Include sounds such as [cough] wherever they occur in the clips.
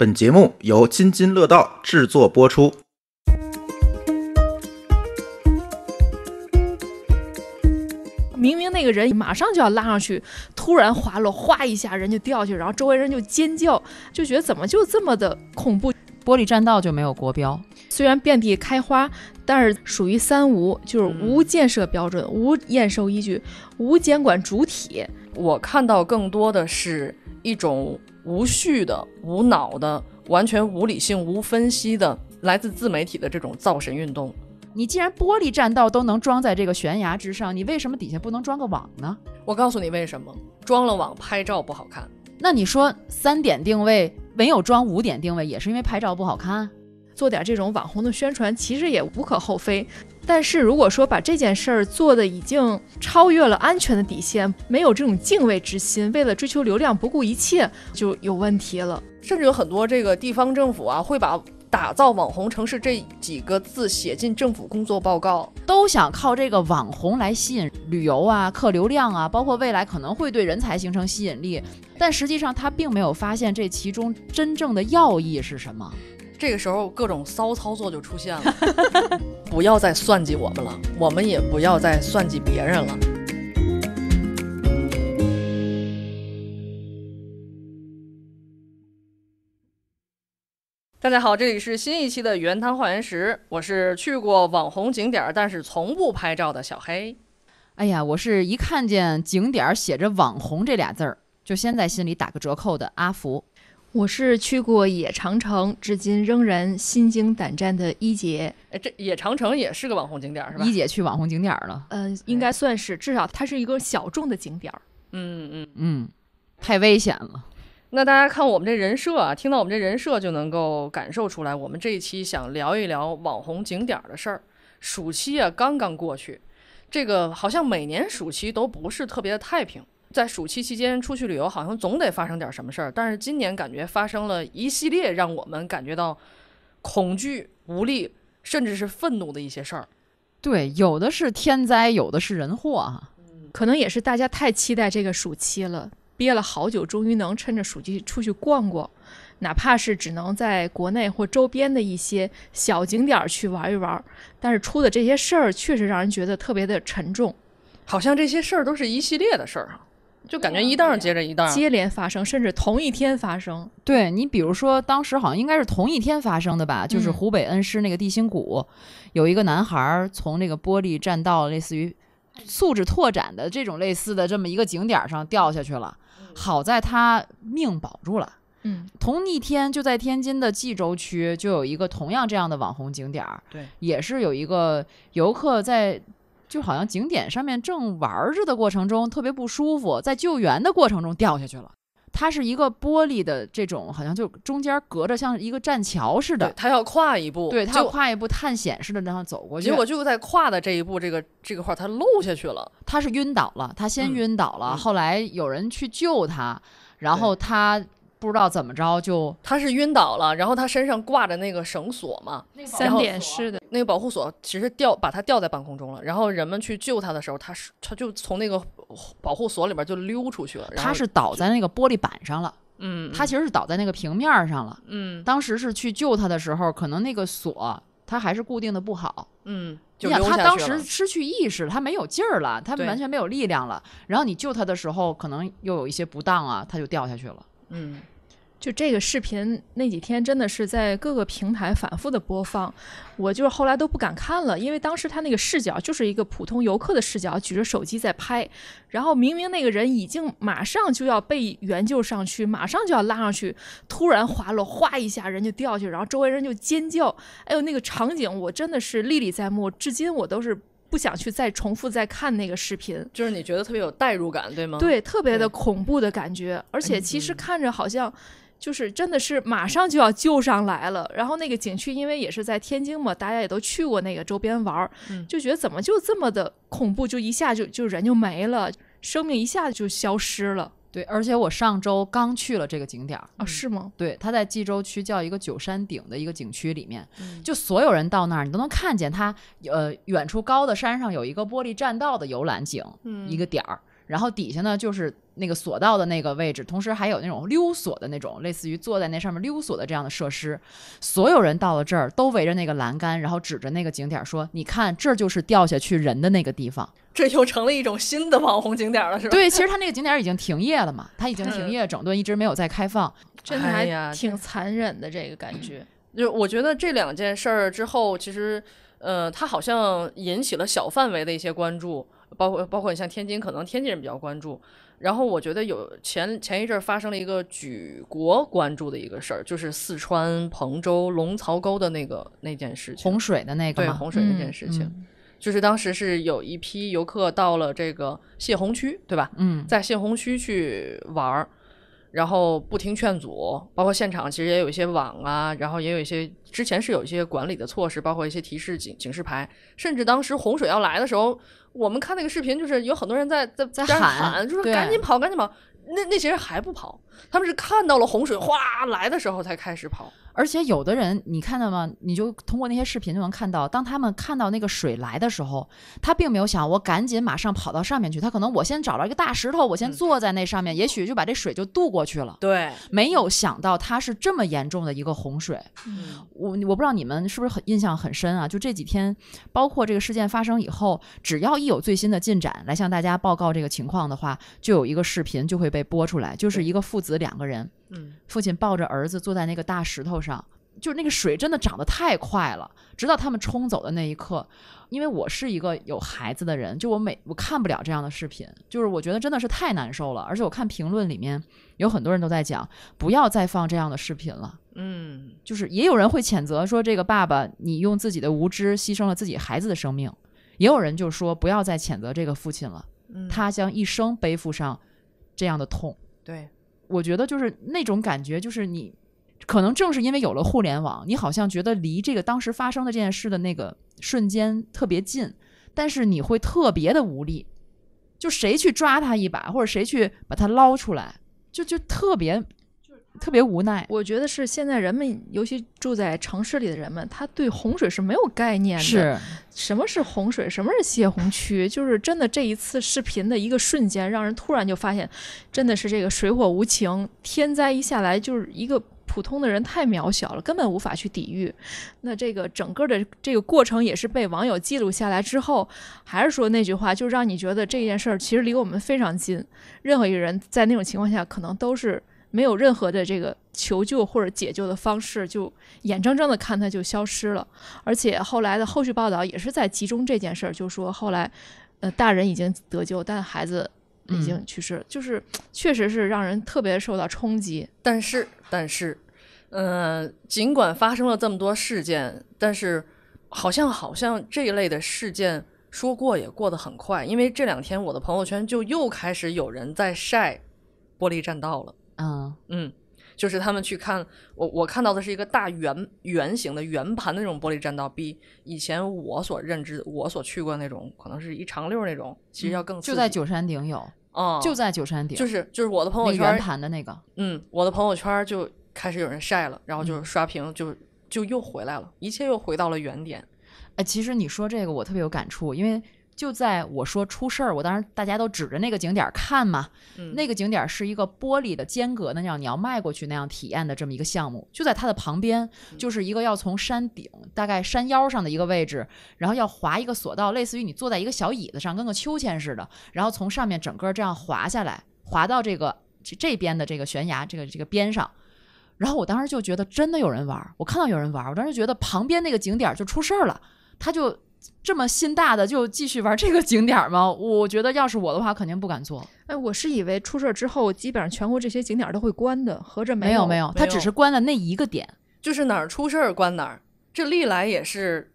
本节目由津津乐道制作播出。明明那个人马上就要拉上去，突然滑落，哗一下人就掉下去，然后周围人就尖叫，就觉得怎么就这么的恐怖？玻璃栈道就没有国标，虽然遍地开花，但是属于三无，就是无建设标准、无验收依据、无监管主体。我看到更多的是一种。无序的、无脑的、完全无理性、无分析的，来自自媒体的这种造神运动。你既然玻璃栈道都能装在这个悬崖之上，你为什么底下不能装个网呢？我告诉你，为什么装了网拍照不好看？那你说三点定位没有装五点定位，也是因为拍照不好看？做点这种网红的宣传，其实也无可厚非。但是如果说把这件事儿做的已经超越了安全的底线，没有这种敬畏之心，为了追求流量不顾一切，就有问题了。甚至有很多这个地方政府啊，会把“打造网红城市”这几个字写进政府工作报告，都想靠这个网红来吸引旅游啊、客流量啊，包括未来可能会对人才形成吸引力。但实际上，他并没有发现这其中真正的要义是什么。这个时候，各种骚操作就出现了。[laughs] 不要再算计我们了，我们也不要再算计别人了。大家好，这里是新一期的《原汤换原食，我是去过网红景点，但是从不拍照的小黑。哎呀，我是一看见景点写着“网红”这俩字儿，就先在心里打个折扣的阿福。我是去过野长城，至今仍然心惊胆战的一姐。哎，这野长城也是个网红景点儿，是吧？一姐去网红景点儿了？嗯，应该算是，至少它是一个小众的景点儿。嗯嗯嗯，太危险了。那大家看我们这人设，啊，听到我们这人设就能够感受出来，我们这一期想聊一聊网红景点儿的事儿。暑期啊，刚刚过去，这个好像每年暑期都不是特别的太平。在暑期期间出去旅游，好像总得发生点什么事儿。但是今年感觉发生了一系列让我们感觉到恐惧、无力，甚至是愤怒的一些事儿。对，有的是天灾，有的是人祸啊。可能也是大家太期待这个暑期了，憋了好久，终于能趁着暑期出去逛逛，哪怕是只能在国内或周边的一些小景点去玩一玩。但是出的这些事儿确实让人觉得特别的沉重，好像这些事儿都是一系列的事儿啊。就感觉一档接着一档，接连发生，甚至同一天发生。对你，比如说当时好像应该是同一天发生的吧，就是湖北恩施那个地心谷，有一个男孩从那个玻璃栈道，类似于素质拓展的这种类似的这么一个景点上掉下去了，好在他命保住了。嗯，同一天就在天津的蓟州区就有一个同样这样的网红景点，对，也是有一个游客在。就好像景点上面正玩着的过程中，特别不舒服，在救援的过程中掉下去了。它是一个玻璃的这种，好像就中间隔着像一个栈桥似的，他要跨一步，对他跨一步探险似的那样走过去，结果就在跨的这一步，这个这个块他漏下去了，他是晕倒了，他先晕倒了，后来有人去救他，然后他。不知道怎么着就他是晕倒了，然后他身上挂着那个绳索嘛，三点式的那个保护锁，其实吊把他吊在半空中了。然后人们去救他的时候，他是他就从那个保护锁里边就溜出去了。他是倒在那个玻璃板上了，嗯，他其实是倒在那个平面上了，嗯。当时是去救他的时候，可能那个锁他还是固定的不好，嗯。你想他当时失去意识，他没有劲儿了，他完全没有力量了。然后你救他的时候，可能又有一些不当啊，他就掉下去了。嗯，就这个视频那几天真的是在各个平台反复的播放，我就是后来都不敢看了，因为当时他那个视角就是一个普通游客的视角，举着手机在拍，然后明明那个人已经马上就要被援救上去，马上就要拉上去，突然滑落，哗一下人就掉下去，然后周围人就尖叫，哎呦那个场景我真的是历历在目，至今我都是。不想去再重复再看那个视频，就是你觉得特别有代入感，对吗？对，特别的恐怖的感觉，而且其实看着好像就是真的是马上就要救上来了。然后那个景区因为也是在天津嘛，大家也都去过那个周边玩儿，就觉得怎么就这么的恐怖，就一下就就人就没了，生命一下子就消失了。对，而且我上周刚去了这个景点儿啊，是吗？对，它在蓟州区叫一个九山顶的一个景区里面，就所有人到那儿，你都能看见它，呃，远处高的山上有一个玻璃栈道的游览景，一个点儿。然后底下呢就是那个索道的那个位置，同时还有那种溜索的那种，类似于坐在那上面溜索的这样的设施。所有人到了这儿都围着那个栏杆，然后指着那个景点说：“你看，这就是掉下去人的那个地方。”这又成了一种新的网红景点了，是吧？对，其实他那个景点已经停业了嘛，他已经停业整顿，一直没有再开放。[laughs] 真的还挺残忍的，这个感觉。[clears throat] 就我觉得这两件事儿之后，其实，呃，它好像引起了小范围的一些关注。包括包括你像天津，可能天津人比较关注。然后我觉得有前前一阵发生了一个举国关注的一个事儿，就是四川彭州龙槽沟的那个那件事情，洪水的那个对洪水那件事情，就是当时是有一批游客到了这个泄洪区，对吧？嗯，在泄洪区去玩儿。然后不听劝阻，包括现场其实也有一些网啊，然后也有一些之前是有一些管理的措施，包括一些提示警警示牌，甚至当时洪水要来的时候，我们看那个视频，就是有很多人在在在喊，就是赶紧跑，赶紧跑，那那些人还不跑，他们是看到了洪水哗来的时候才开始跑。而且有的人，你看到吗？你就通过那些视频就能看到，当他们看到那个水来的时候，他并没有想我赶紧马上跑到上面去，他可能我先找了一个大石头，我先坐在那上面，也许就把这水就渡过去了。对，没有想到它是这么严重的一个洪水。我我不知道你们是不是很印象很深啊？就这几天，包括这个事件发生以后，只要一有最新的进展来向大家报告这个情况的话，就有一个视频就会被播出来，就是一个父子两个人。嗯，父亲抱着儿子坐在那个大石头上，就是那个水真的涨得太快了，直到他们冲走的那一刻。因为我是一个有孩子的人，就我每我看不了这样的视频，就是我觉得真的是太难受了。而且我看评论里面有很多人都在讲，不要再放这样的视频了。嗯，就是也有人会谴责说这个爸爸，你用自己的无知牺牲了自己孩子的生命。也有人就说不要再谴责这个父亲了，他将一生背负上这样的痛。对。我觉得就是那种感觉，就是你可能正是因为有了互联网，你好像觉得离这个当时发生的这件事的那个瞬间特别近，但是你会特别的无力，就谁去抓他一把，或者谁去把他捞出来，就就特别。特别无奈，我觉得是现在人们，尤其住在城市里的人们，他对洪水是没有概念的。是什么是洪水，什么是泄洪区？就是真的，这一次视频的一个瞬间，让人突然就发现，真的是这个水火无情，天灾一下来就是一个普通的人太渺小了，根本无法去抵御。那这个整个的这个过程也是被网友记录下来之后，还是说那句话，就让你觉得这件事儿其实离我们非常近。任何一个人在那种情况下，可能都是。没有任何的这个求救或者解救的方式，就眼睁睁的看他就消失了。而且后来的后续报道也是在集中这件事儿，就说后来，呃，大人已经得救，但孩子已经去世，就是确实是让人特别受到冲击。但是，但是，嗯，尽管发生了这么多事件，但是好像好像这一类的事件说过也过得很快，因为这两天我的朋友圈就又开始有人在晒玻璃栈道了。啊，嗯，就是他们去看我，我看到的是一个大圆圆形的圆盘的那种玻璃栈道，比以前我所认知、我所去过那种可能是一长溜那种，其实要更就在九山顶有啊，就在九山顶，就是就是我的朋友圈圆盘的那个，嗯，我的朋友圈就开始有人晒了，然后就是刷屏，就就又回来了，一切又回到了原点。哎，其实你说这个我特别有感触，因为。就在我说出事儿，我当时大家都指着那个景点看嘛，那个景点是一个玻璃的间隔的那样，你要迈过去那样体验的这么一个项目，就在它的旁边，就是一个要从山顶大概山腰上的一个位置，然后要滑一个索道，类似于你坐在一个小椅子上跟个秋千似的，然后从上面整个这样滑下来，滑到这个这这边的这个悬崖这个这个边上，然后我当时就觉得真的有人玩，我看到有人玩，我当时觉得旁边那个景点就出事儿了，他就。这么心大的就继续玩这个景点吗？[laughs] 我觉得要是我的话，肯定不敢做。哎，我是以为出事儿之后，基本上全国这些景点都会关的。合着没有没有，他只是关了那一个点，就是哪儿出事儿关哪儿。这历来也是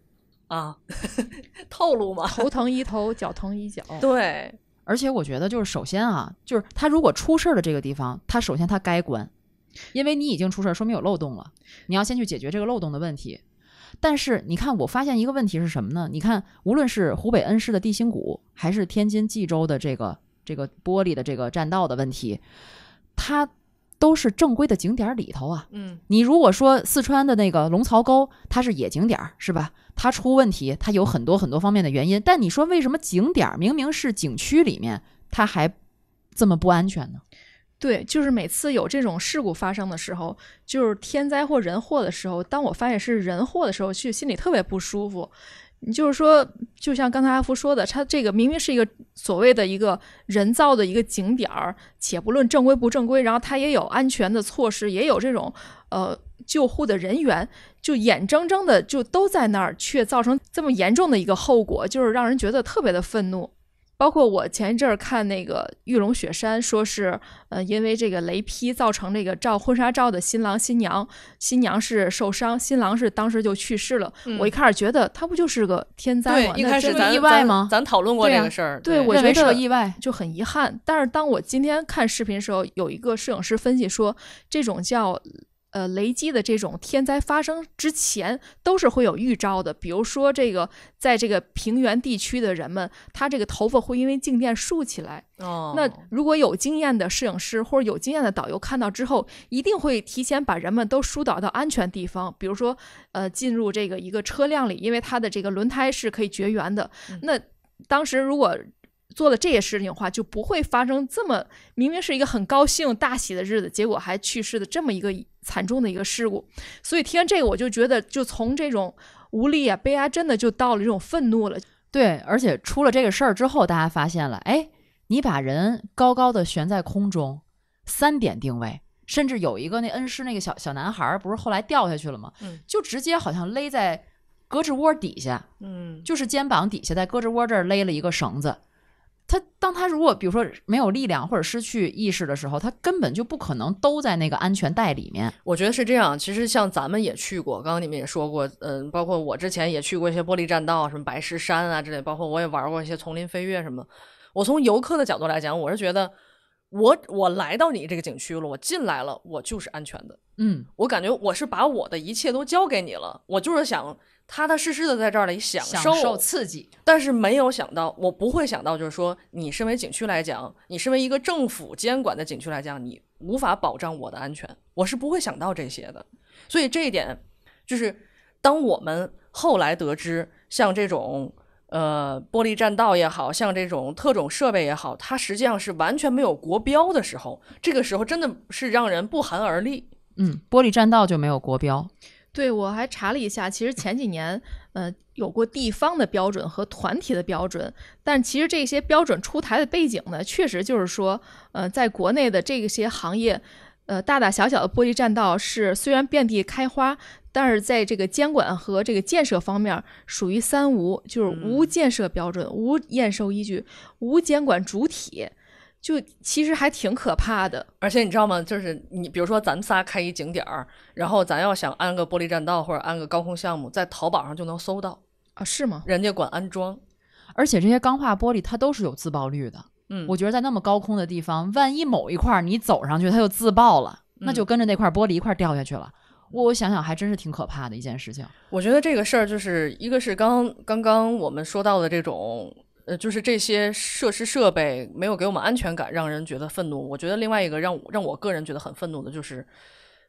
啊 [laughs] 套路嘛，头疼一头，脚疼一脚。对，而且我觉得就是首先啊，就是他如果出事儿的这个地方，他首先他该关，因为你已经出事儿，说明有漏洞了，你要先去解决这个漏洞的问题。但是你看，我发现一个问题是什么呢？你看，无论是湖北恩施的地心谷，还是天津蓟州的这个这个玻璃的这个栈道的问题，它都是正规的景点里头啊。嗯，你如果说四川的那个龙槽沟，它是野景点是吧？它出问题，它有很多很多方面的原因。但你说为什么景点明明是景区里面，它还这么不安全呢？对，就是每次有这种事故发生的时候，就是天灾或人祸的时候。当我发现是人祸的时候，去心里特别不舒服。你就是说，就像刚才阿福说的，他这个明明是一个所谓的一个人造的一个景点儿，且不论正规不正规，然后他也有安全的措施，也有这种呃救护的人员，就眼睁睁的就都在那儿，却造成这么严重的一个后果，就是让人觉得特别的愤怒。包括我前一阵儿看那个玉龙雪山，说是，呃，因为这个雷劈造成这个照婚纱照的新郎新娘，新娘是受伤，新郎是当时就去世了。我一开始觉得他不就是个天灾吗？对，一开始意外吗？咱讨论过这个事儿。对，我觉得个意外就很遗憾。但是当我今天看视频的时候，有一个摄影师分析说，这种叫。呃，雷击的这种天灾发生之前都是会有预兆的。比如说，这个在这个平原地区的人们，他这个头发会因为静电竖起来。哦。那如果有经验的摄影师或者有经验的导游看到之后，一定会提前把人们都疏导到安全地方，比如说，呃，进入这个一个车辆里，因为它的这个轮胎是可以绝缘的。那当时如果做了这些事情的话，就不会发生这么明明是一个很高兴大喜的日子，结果还去世的这么一个。惨重的一个事故，所以听完这个，我就觉得，就从这种无力啊、悲哀，真的就到了这种愤怒了。对，而且出了这个事儿之后，大家发现了，哎，你把人高高的悬在空中，三点定位，甚至有一个那恩师那个小小男孩儿，不是后来掉下去了吗？嗯，就直接好像勒在胳肢窝底下，嗯，就是肩膀底下在胳肢窝这儿勒了一个绳子。他当他如果比如说没有力量或者失去意识的时候，他根本就不可能都在那个安全带里面。我觉得是这样。其实像咱们也去过，刚刚你们也说过，嗯，包括我之前也去过一些玻璃栈道，什么白石山啊之类，包括我也玩过一些丛林飞跃什么。我从游客的角度来讲，我是觉得，我我来到你这个景区了，我进来了，我就是安全的。嗯，我感觉我是把我的一切都交给你了，我就是想。踏踏实实的在这里享受刺激，但是没有想到，我不会想到，就是说，你身为景区来讲，你身为一个政府监管的景区来讲，你无法保障我的安全，我是不会想到这些的。所以这一点，就是当我们后来得知，像这种呃玻璃栈道也好像这种特种设备也好，它实际上是完全没有国标的时候，这个时候真的是让人不寒而栗。嗯，玻璃栈道就没有国标。对，我还查了一下，其实前几年，呃，有过地方的标准和团体的标准，但其实这些标准出台的背景呢，确实就是说，呃，在国内的这些行业，呃，大大小小的玻璃栈道是虽然遍地开花，但是在这个监管和这个建设方面属于三无，就是无建设标准、无验收依据、无监管主体。就其实还挺可怕的，而且你知道吗？就是你，比如说咱们仨开一景点儿，然后咱要想安个玻璃栈道或者安个高空项目，在淘宝上就能搜到啊，是吗？人家管安装，而且这些钢化玻璃它都是有自爆率的。嗯，我觉得在那么高空的地方，万一某一块你走上去它就自爆了，那就跟着那块玻璃一块掉下去了。我想想还真是挺可怕的一件事情。我觉得这个事儿就是一个是刚刚刚我们说到的这种。呃，就是这些设施设备没有给我们安全感，让人觉得愤怒。我觉得另外一个让让我个人觉得很愤怒的就是，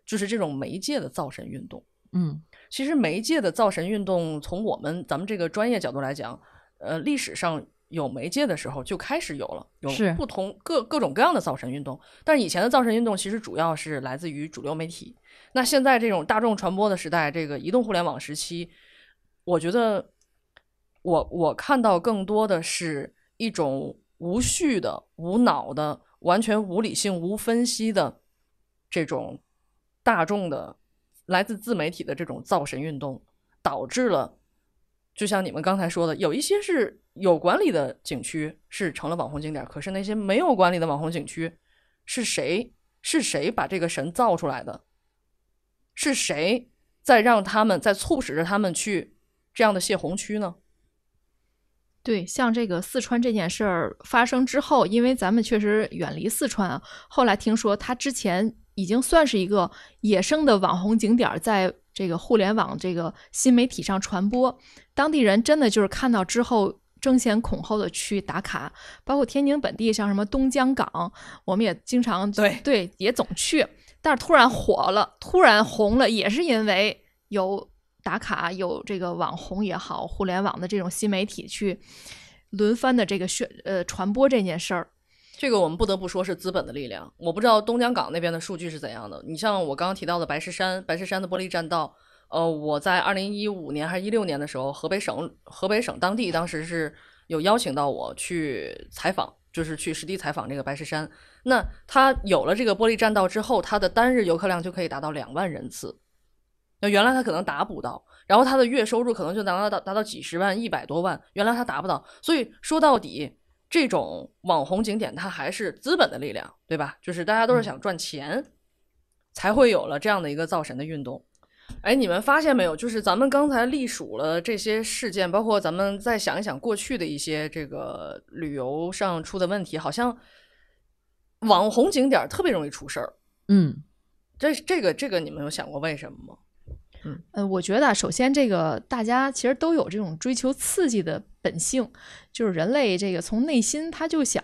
就是这种媒介的造神运动。嗯，其实媒介的造神运动，从我们咱们这个专业角度来讲，呃，历史上有媒介的时候就开始有了，有不同各各种各样的造神运动。但是以前的造神运动其实主要是来自于主流媒体。那现在这种大众传播的时代，这个移动互联网时期，我觉得。我我看到更多的是一种无序的、无脑的、完全无理性、无分析的这种大众的来自自媒体的这种造神运动，导致了，就像你们刚才说的，有一些是有管理的景区是成了网红景点，可是那些没有管理的网红景区，是谁是谁把这个神造出来的？是谁在让他们在促使着他们去这样的泄洪区呢？对，像这个四川这件事儿发生之后，因为咱们确实远离四川啊，后来听说他之前已经算是一个野生的网红景点，在这个互联网这个新媒体上传播，当地人真的就是看到之后争先恐后的去打卡，包括天津本地像什么东疆港，我们也经常对对也总去，但是突然火了，突然红了，也是因为有。打卡有这个网红也好，互联网的这种新媒体去轮番的这个宣呃传播这件事儿，这个我们不得不说是资本的力量。我不知道东江港那边的数据是怎样的。你像我刚刚提到的白石山，白石山的玻璃栈道，呃，我在二零一五年还是一六年的时候，河北省河北省当地当时是有邀请到我去采访，就是去实地采访这个白石山。那它有了这个玻璃栈道之后，它的单日游客量就可以达到两万人次。原来他可能达不到，然后他的月收入可能就达到达达到几十万、一百多万。原来他达不到，所以说到底，这种网红景点它还是资本的力量，对吧？就是大家都是想赚钱，才会有了这样的一个造神的运动。哎，你们发现没有？就是咱们刚才隶属了这些事件，包括咱们再想一想过去的一些这个旅游上出的问题，好像网红景点特别容易出事儿。嗯，这这个这个，你们有想过为什么吗？呃，我觉得首先这个大家其实都有这种追求刺激的。本性就是人类这个从内心他就想，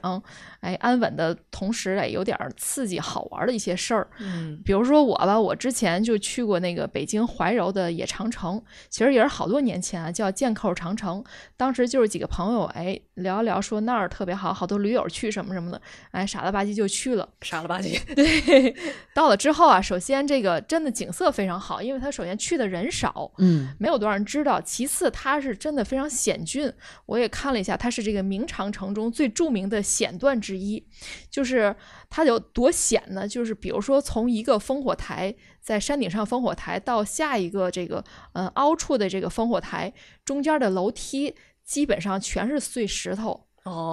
哎，安稳的同时哎有点刺激好玩的一些事儿。嗯，比如说我吧，我之前就去过那个北京怀柔的野长城，其实也是好多年前啊，叫箭扣长城。当时就是几个朋友哎聊一聊，说那儿特别好，好多驴友去什么什么的，哎傻了吧唧就去了。傻了吧唧。[laughs] 对。到了之后啊，首先这个真的景色非常好，因为它首先去的人少，嗯，没有多少人知道。其次它是真的非常险峻。我也看了一下，它是这个明长城中最著名的险段之一。就是它有多险呢？就是比如说，从一个烽火台在山顶上烽火台到下一个这个呃凹处的这个烽火台，中间的楼梯基本上全是碎石头，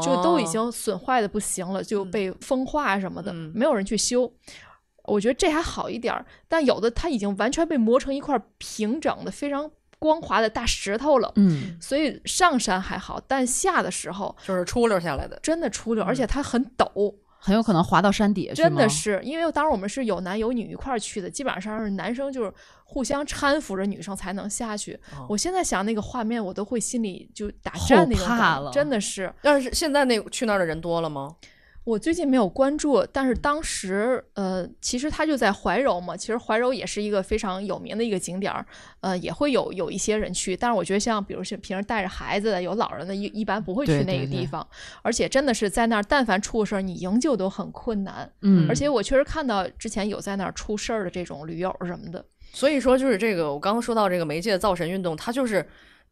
就都已经损坏的不行了，就被风化什么的，没有人去修。我觉得这还好一点儿，但有的它已经完全被磨成一块平整的，非常。光滑的大石头了，所以上山还好，但下的时候就是出溜下来的，真的出溜，而且它很陡，很有可能滑到山底下真的是，因为当时我们是有男有女一块儿去的，基本上是男生就是互相搀扶着女生才能下去。我现在想那个画面，我都会心里就打颤那个真的是。但是现在那去那儿的人多了吗？我最近没有关注，但是当时，呃，其实他就在怀柔嘛。其实怀柔也是一个非常有名的一个景点儿，呃，也会有有一些人去。但是我觉得，像比如像平时带着孩子的、有老人的一一般不会去那个地方。而且真的是在那儿，但凡出事儿，你营救都很困难。嗯。而且我确实看到之前有在那儿出事儿的这种驴友什么的。所以说，就是这个，我刚刚说到这个媒介造神运动，它就是，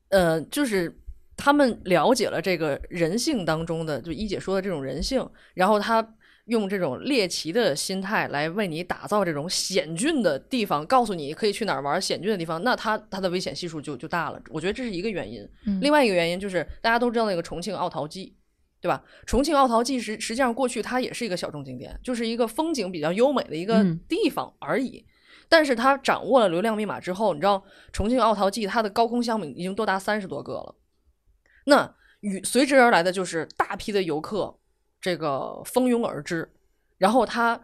呃，就是。他们了解了这个人性当中的，就一姐说的这种人性，然后他用这种猎奇的心态来为你打造这种险峻的地方，告诉你可以去哪儿玩险峻的地方，那他他的危险系数就就大了。我觉得这是一个原因。另外一个原因就是大家都知道那个重庆奥陶纪，对吧？重庆奥陶纪实实际上过去它也是一个小众景点，就是一个风景比较优美的一个地方而已。但是它掌握了流量密码之后，你知道重庆奥陶纪它的高空项目已经多达三十多个了。那与随之而来的就是大批的游客，这个蜂拥而至，然后它，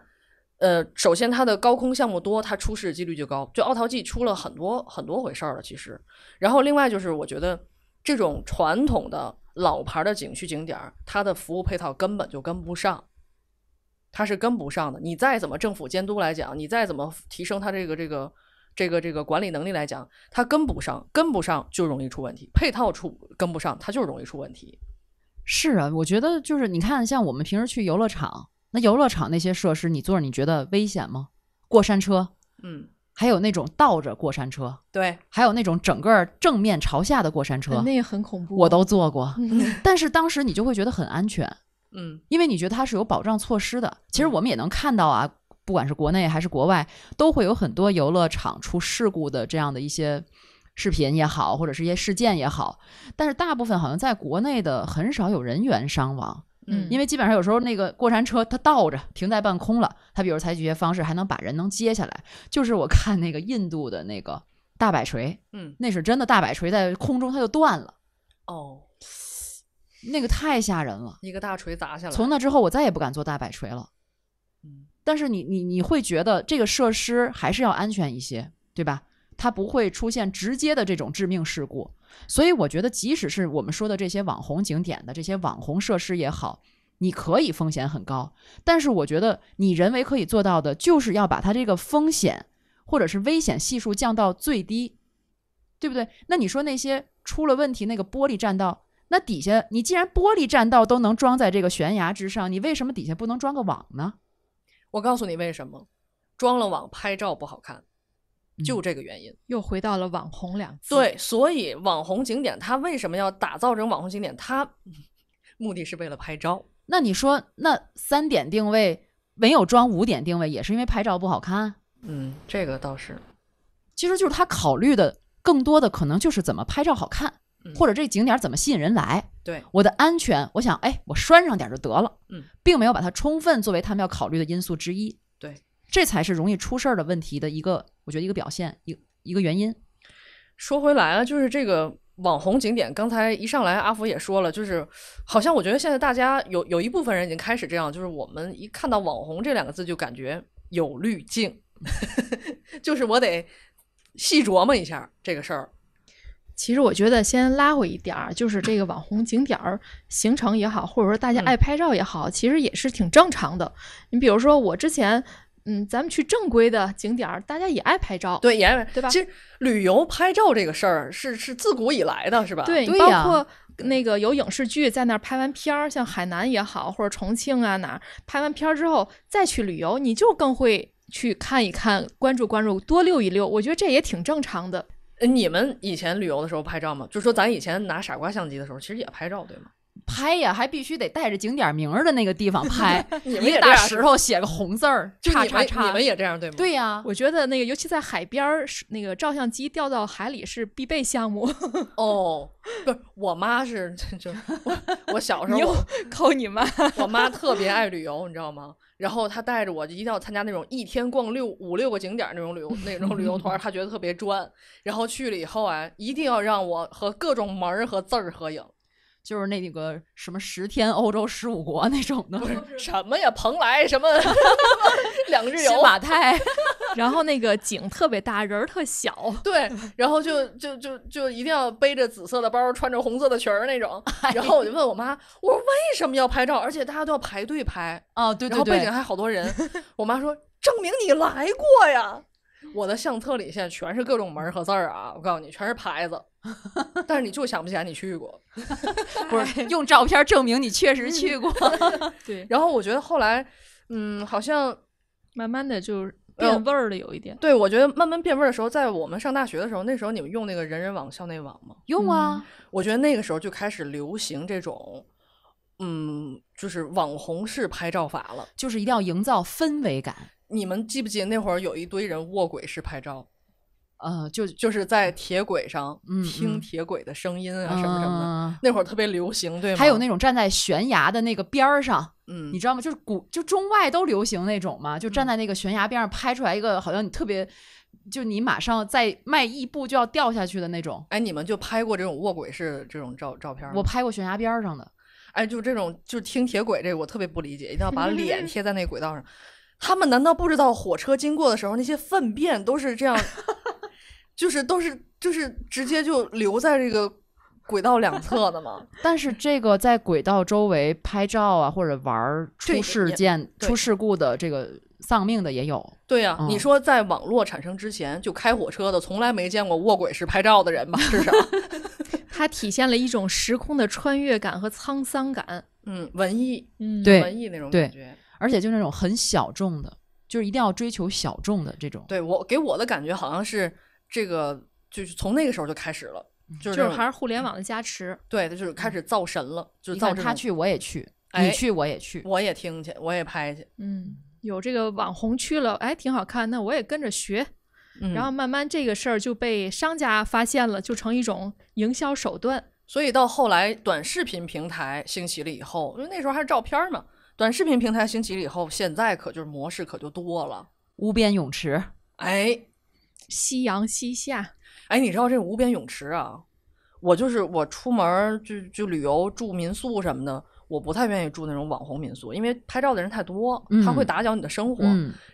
呃，首先它的高空项目多，它出事几率就高，就奥陶纪出了很多很多回事儿了，其实，然后另外就是我觉得这种传统的老牌的景区景点，它的服务配套根本就跟不上，它是跟不上的。你再怎么政府监督来讲，你再怎么提升它这个这个。这个这个管理能力来讲，它跟不上，跟不上就容易出问题。配套出跟不上，它就容易出问题。是啊，我觉得就是你看，像我们平时去游乐场，那游乐场那些设施，你坐着你觉得危险吗？过山车，嗯，还有那种倒着过山车，对，还有那种整个正面朝下的过山车，那也很恐怖，我都坐过。[laughs] 但是当时你就会觉得很安全，嗯，因为你觉得它是有保障措施的。其实我们也能看到啊。不管是国内还是国外，都会有很多游乐场出事故的这样的一些视频也好，或者是一些事件也好。但是大部分好像在国内的很少有人员伤亡，嗯，因为基本上有时候那个过山车它倒着停在半空了，它比如采取一些方式还能把人能接下来。就是我看那个印度的那个大摆锤，嗯，那是真的大摆锤在空中它就断了，哦，那个太吓人了，一个大锤砸下来。从那之后我再也不敢坐大摆锤了。但是你你你会觉得这个设施还是要安全一些，对吧？它不会出现直接的这种致命事故。所以我觉得，即使是我们说的这些网红景点的这些网红设施也好，你可以风险很高，但是我觉得你人为可以做到的就是要把它这个风险或者是危险系数降到最低，对不对？那你说那些出了问题那个玻璃栈道，那底下你既然玻璃栈道都能装在这个悬崖之上，你为什么底下不能装个网呢？我告诉你为什么装了网拍照不好看，就这个原因。又回到了网红两字。对，所以网红景点它为什么要打造成网红景点？它 [laughs] 目的是为了拍照。那你说，那三点定位没有装五点定位，也是因为拍照不好看？嗯，这个倒是。其实就是他考虑的更多的可能就是怎么拍照好看。或者这景点怎么吸引人来？对，我的安全，我想，哎，我拴上点就得了。嗯，并没有把它充分作为他们要考虑的因素之一。对，这才是容易出事儿的问题的一个，我觉得一个表现，一一个原因。说回来啊，就是这个网红景点，刚才一上来，阿福也说了，就是好像我觉得现在大家有有一部分人已经开始这样，就是我们一看到网红这两个字，就感觉有滤镜，[laughs] 就是我得细琢磨一下这个事儿。其实我觉得先拉回一点儿，就是这个网红景点儿行程也好，或者说大家爱拍照也好，其实也是挺正常的。你比如说我之前，嗯，咱们去正规的景点儿，大家也爱拍照，对，也爱，对吧？其实旅游拍照这个事儿是是自古以来的，是吧？对，对包括那个有影视剧在那儿拍完片儿，像海南也好，或者重庆啊哪儿拍完片儿之后再去旅游，你就更会去看一看，关注关注，多溜一溜。我觉得这也挺正常的。你们以前旅游的时候拍照吗？就说咱以前拿傻瓜相机的时候，其实也拍照对吗？拍呀，还必须得带着景点名儿的那个地方拍。[laughs] 你们也石头写个红字儿，叉叉。你们也这样对吗？对呀，我觉得那个尤其在海边儿，那个照相机掉到海里是必备项目。[laughs] 哦，不是，我妈是这，[laughs] 我小时候靠你妈，我妈特别爱旅游，你知道吗？然后他带着我一定要参加那种一天逛六五六个景点那种旅游那种旅游团，[laughs] 他觉得特别专。然后去了以后啊，一定要让我和各种门儿和字儿合影，就是那几个什么十天欧洲十五国那种的，什么呀，蓬莱什么，[laughs] 两日游马太。[laughs] 然后那个景特别大，人儿特小。[laughs] 对，然后就就就就一定要背着紫色的包，穿着红色的裙儿那种。[laughs] 然后我就问我妈，我说为什么要拍照？而且大家都要排队拍啊。对对对。然后背景还好多人。[laughs] 我妈说：“证明你来过呀。”我的相册里现在全是各种门和字儿啊！我告诉你，全是牌子，但是你就想不起来你去过。不是用照片证明你确实去过。对。然后我觉得后来，嗯，好像慢慢的就。变味儿了有一点，对我觉得慢慢变味儿的时候，在我们上大学的时候，那时候你们用那个人人网校内网吗？用啊，我觉得那个时候就开始流行这种，嗯，就是网红式拍照法了，就是一定要营造氛围感。你们记不记得那会儿有一堆人卧轨式拍照？啊，就就是在铁轨上听铁轨的声音啊，什么什么的，那会儿特别流行，对吗？还有那种站在悬崖的那个边儿上。嗯，你知道吗？就是古就中外都流行那种嘛，就站在那个悬崖边上拍出来一个，好像你特别，就你马上再迈一步就要掉下去的那种。哎，你们就拍过这种卧轨式这种照照片吗？我拍过悬崖边上的。哎，就这种，就听铁轨这我特别不理解，一定要把 [laughs] 脸贴在那轨道上。他们难道不知道火车经过的时候那些粪便都是这样，[laughs] 就是都是就是直接就留在这个。轨道两侧的吗？[laughs] 但是这个在轨道周围拍照啊，或者玩出事件、出事故的这个丧命的也有。对呀，你说在网络产生之前，就开火车的从来没见过卧轨式拍照的人吧？至少，[laughs] 它体现了一种时空的穿越感和沧桑感。嗯，文艺，嗯，对，文艺那种感觉。而且就那种很小众的，就是一定要追求小众的这种。对我给我的感觉好像是这个，就是从那个时候就开始了。就是还是互联网的加持，对他就是开始造神了，就造他去，我也去，你去我也去，我也听去，我也拍去，嗯，有这个网红去了，哎，挺好看，那我也跟着学，然后慢慢这个事儿就被商家发现了，就成一种营销手段，所以到后来短视频平台兴起了以后，因为那时候还是照片嘛，短视频平台兴起了以后，现在可就是模式可就多了，无边泳池，哎，夕阳西下。哎，你知道这无边泳池啊？我就是我出门就就旅游住民宿什么的，我不太愿意住那种网红民宿，因为拍照的人太多，他会打搅你的生活。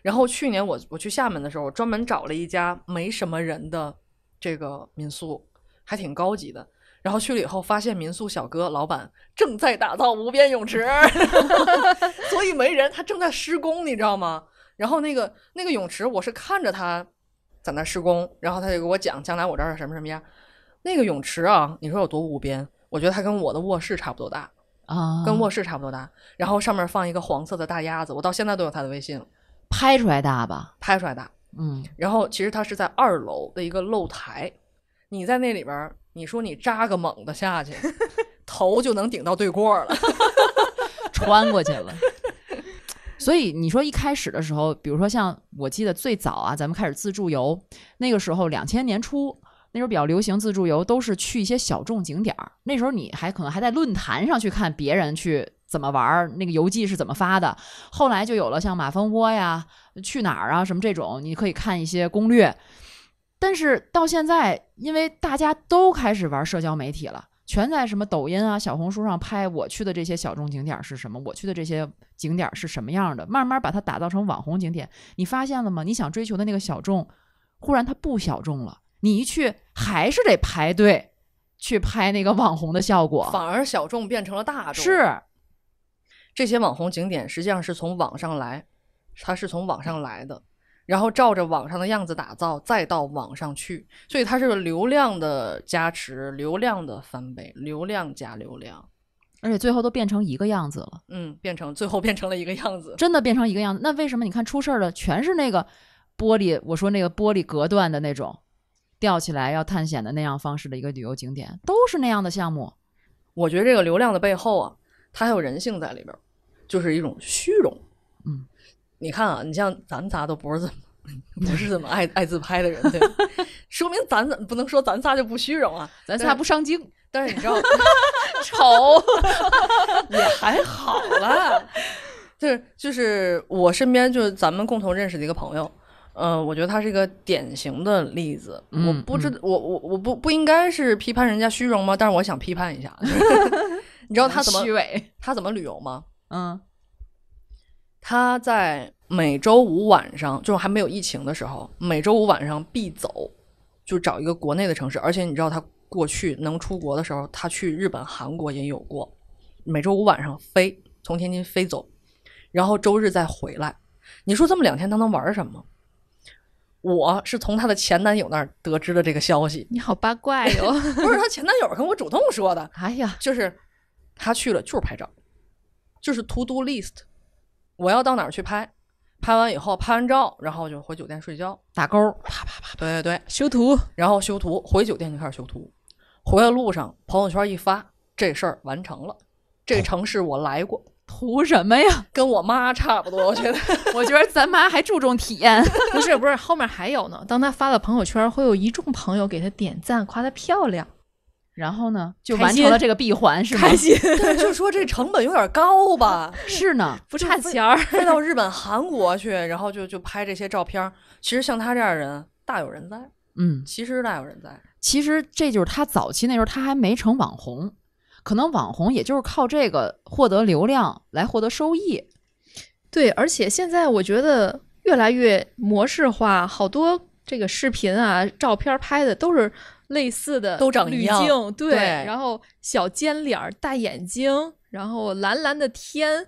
然后去年我我去厦门的时候，我专门找了一家没什么人的这个民宿，还挺高级的。然后去了以后，发现民宿小哥老板正在打造无边泳池，[laughs] 所以没人，他正在施工，你知道吗？然后那个那个泳池，我是看着他。在那施工，然后他就给我讲将来我这儿什么什么样。那个泳池啊，你说有多无边？我觉得它跟我的卧室差不多大啊，跟卧室差不多大。然后上面放一个黄色的大鸭子，我到现在都有他的微信。拍出来大吧？拍出来大。嗯。然后其实它是在二楼的一个露台，你在那里边，你说你扎个猛的下去，[laughs] 头就能顶到对过了，穿过去了。所以你说一开始的时候，比如说像我记得最早啊，咱们开始自助游那个时候，两千年初那时候比较流行自助游，都是去一些小众景点儿。那时候你还可能还在论坛上去看别人去怎么玩，那个游记是怎么发的。后来就有了像马蜂窝呀、去哪儿啊什么这种，你可以看一些攻略。但是到现在，因为大家都开始玩社交媒体了。全在什么抖音啊、小红书上拍我去的这些小众景点是什么？我去的这些景点是什么样的？慢慢把它打造成网红景点，你发现了吗？你想追求的那个小众，忽然它不小众了，你一去还是得排队去拍那个网红的效果，反而小众变成了大众。是，这些网红景点实际上是从网上来，它是从网上来的。然后照着网上的样子打造，再到网上去，所以它是流量的加持，流量的翻倍，流量加流量，而且最后都变成一个样子了。嗯，变成最后变成了一个样子，真的变成一个样子。那为什么你看出事儿了？全是那个玻璃，我说那个玻璃隔断的那种，吊起来要探险的那样方式的一个旅游景点，都是那样的项目。我觉得这个流量的背后啊，它还有人性在里边，就是一种虚荣。嗯。你看啊，你像咱仨都不是怎么不是怎么爱爱自拍的人，对吧？[laughs] 说明咱怎不能说咱仨就不虚荣啊？咱仨不上镜，但是你知道 [laughs] 丑 [laughs] 也还好啦。就是就是我身边就是咱们共同认识的一个朋友，呃，我觉得他是一个典型的例子。我不知我我我不不应该是批判人家虚荣吗？但是我想批判一下，你知道他怎么虚伪？他怎么旅游吗？嗯。他在每周五晚上，就是还没有疫情的时候，每周五晚上必走，就找一个国内的城市。而且你知道，他过去能出国的时候，他去日本、韩国也有过。每周五晚上飞，从天津飞走，然后周日再回来。你说这么两天，他能玩什么？我是从他的前男友那儿得知的这个消息。你好八卦哟！[laughs] 不是他前男友跟我主动说的。哎呀，就是他去了就是拍照，就是 to do list。我要到哪儿去拍？拍完以后，拍完照，然后就回酒店睡觉，打勾，啪啪啪，对对对，修图，然后修图，回酒店就开始修图，回来路上朋友圈一发，这事儿完成了，这城市我来过，图什么呀？[laughs] 跟我妈差不多，我觉得，[laughs] 我觉得咱妈还注重体验，[laughs] 不是不是，后面还有呢。当她发了朋友圈，会有一众朋友给她点赞，夸她漂亮。然后呢，就完成了这个闭环，开心 [laughs] 对，就说这成本有点高吧？[laughs] 是呢，不差钱儿，[laughs] 到日本、韩国去，然后就就拍这些照片。其实像他这样的人，大有人在，嗯，其实大有人在。其实这就是他早期那时候，他还没成网红，可能网红也就是靠这个获得流量来获得收益。对，而且现在我觉得越来越模式化，好多这个视频啊、照片拍的都是。类似的都长滤镜，对，然后小尖脸儿、大眼睛，然后蓝蓝的天，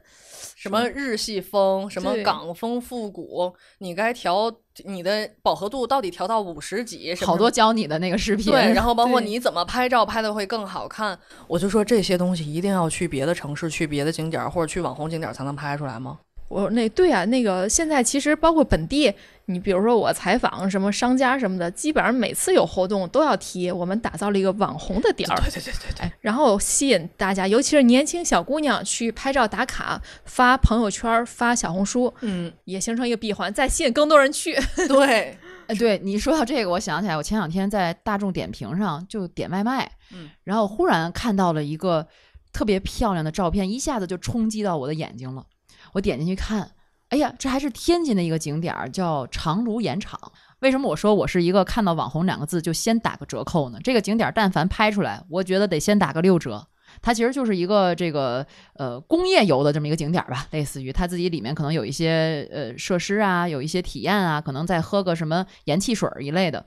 什么日系风，什么港风复古，你该调你的饱和度到底调到五十几？好多教你的那个视频，对，[laughs] 然后包括你怎么拍照拍的会更好看，我就说这些东西一定要去别的城市、去别的景点或者去网红景点才能拍出来吗？我说那对啊，那个现在其实包括本地，你比如说我采访什么商家什么的，基本上每次有活动都要提我们打造了一个网红的点儿，对对对对对，然后吸引大家，尤其是年轻小姑娘去拍照打卡、发朋友圈、发小红书，嗯，也形成一个闭环，再吸引更多人去。[laughs] [laughs] 对，对你说到这个，我想起来，我前两天在大众点评上就点外卖，嗯，然后忽然看到了一个特别漂亮的照片，一下子就冲击到我的眼睛了。我点进去看，哎呀，这还是天津的一个景点儿，叫长芦盐场。为什么我说我是一个看到“网红”两个字就先打个折扣呢？这个景点儿但凡拍出来，我觉得得先打个六折。它其实就是一个这个呃工业游的这么一个景点儿吧，类似于它自己里面可能有一些呃设施啊，有一些体验啊，可能再喝个什么盐汽水一类的。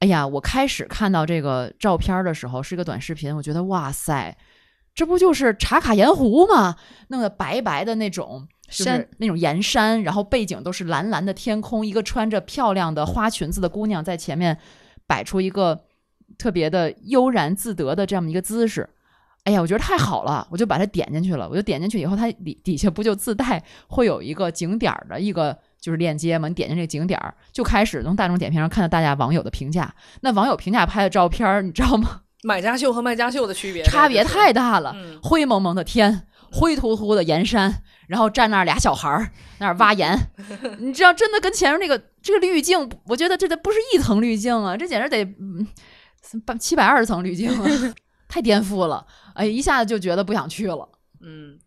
哎呀，我开始看到这个照片的时候是个短视频，我觉得哇塞。这不就是茶卡盐湖吗？弄得白白的那种，就是那种盐山，然后背景都是蓝蓝的天空，一个穿着漂亮的花裙子的姑娘在前面摆出一个特别的悠然自得的这样一个姿势。哎呀，我觉得太好了，我就把它点进去了。我就点进去以后，它底底下不就自带会有一个景点儿的一个就是链接吗？你点进这个景点儿，就开始从大众点评上看到大家网友的评价。那网友评价拍的照片儿，你知道吗？买家秀和卖家秀的区别差别太大了，灰蒙蒙的天，灰秃秃的盐山，然后站那俩小孩儿那儿挖盐，[laughs] 你知道真的跟前面那个这个滤镜，我觉得这得不是一层滤镜啊，这简直得，八七百二十层滤镜啊，[laughs] 太颠覆了，哎，一下子就觉得不想去了。嗯，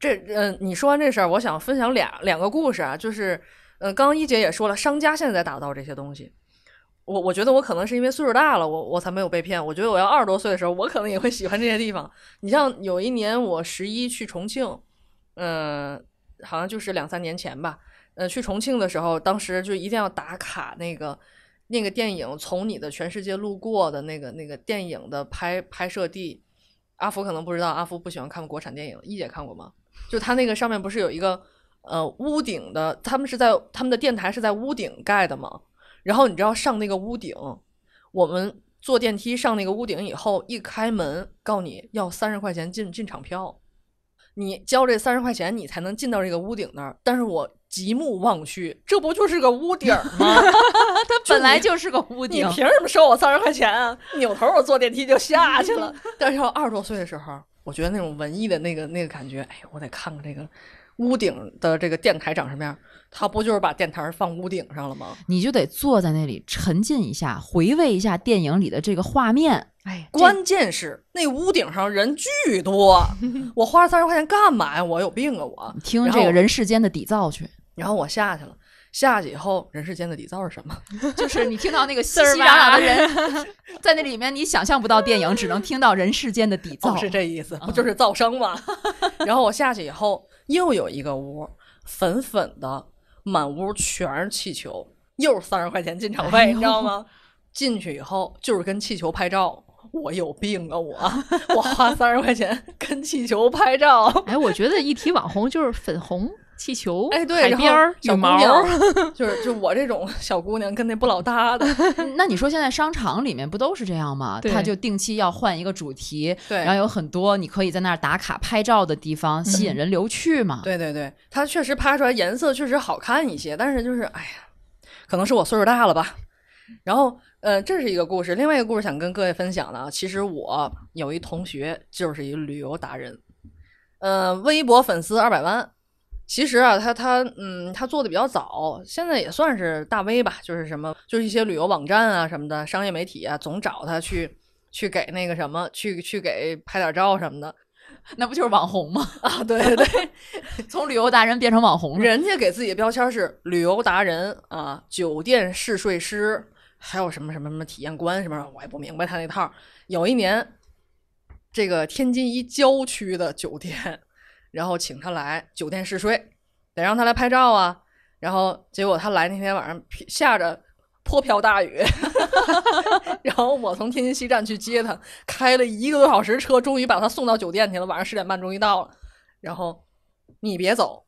这嗯，你说完这事儿，我想分享俩两个故事啊，就是嗯，刚刚一姐也说了，商家现在在打造这些东西。我我觉得我可能是因为岁数大了，我我才没有被骗。我觉得我要二十多岁的时候，我可能也会喜欢这些地方。你像有一年我十一去重庆，嗯，好像就是两三年前吧。呃，去重庆的时候，当时就一定要打卡那个那个电影《从你的全世界路过的》那个那个电影的拍拍摄地。阿福可能不知道，阿福不喜欢看国产电影。一姐看过吗？就他那个上面不是有一个呃屋顶的？他们是在他们的电台是在屋顶盖的吗？然后你知道上那个屋顶，我们坐电梯上那个屋顶以后，一开门告你要三十块钱进进场票，你交这三十块钱，你才能进到这个屋顶那儿。但是我极目望去，这不就是个屋顶吗？[laughs] 它本来就是个屋顶，你凭什么收我三十块钱啊？扭头我坐电梯就下去了。[laughs] 但是要二十多岁的时候，我觉得那种文艺的那个那个感觉，哎，我得看看这个。屋顶的这个电台长什么样？他不就是把电台放屋顶上了吗？你就得坐在那里沉浸一下，回味一下电影里的这个画面。哎，关键是那屋顶上人巨多，[laughs] 我花了三十块钱干嘛呀？我有病啊！我听这个人世间的底噪去，然后我下去了。下去以后，人世间的底噪是什么？[laughs] 就是你听到那个熙熙攘攘的人 [laughs] 在那里面，你想象不到电影，只能听到人世间的底噪，是这意思？不就是噪声吗？然后我下去以后。又有一个屋，粉粉的，满屋全是气球，又是三十块钱进场费，你知道吗？进去以后就是跟气球拍照，我有病啊！我 [laughs] 我花三十块钱跟气球拍照，哎，我觉得一提网红就是粉红。气球，哎，对，边儿、小毛，[laughs] 就是就我这种小姑娘跟那不老搭的。[laughs] 那你说现在商场里面不都是这样吗？他就定期要换一个主题，对，然后有很多你可以在那儿打卡拍照的地方，吸引人流去嘛。对对对，它确实拍出来颜色确实好看一些，但是就是哎呀，可能是我岁数大了吧。然后呃，这是一个故事，另外一个故事想跟各位分享的啊，其实我有一同学就是一旅游达人，呃，微博粉丝二百万。其实啊，他他嗯，他做的比较早，现在也算是大 V 吧，就是什么，就是一些旅游网站啊什么的，商业媒体啊，总找他去去给那个什么，去去给拍点照什么的，[laughs] 那不就是网红吗？[laughs] 啊，对对对，[laughs] 从旅游达人变成网红，人家给自己的标签是旅游达人啊，酒店试睡师，还有什么什么什么体验官什么什么，我也不明白他那套。有一年，这个天津一郊区的酒店。然后请他来酒店试睡，得让他来拍照啊。然后结果他来那天晚上下着泼瓢大雨，[laughs] 然后我从天津西站去接他，开了一个多小时车，终于把他送到酒店去了。晚上十点半终于到了，然后你别走，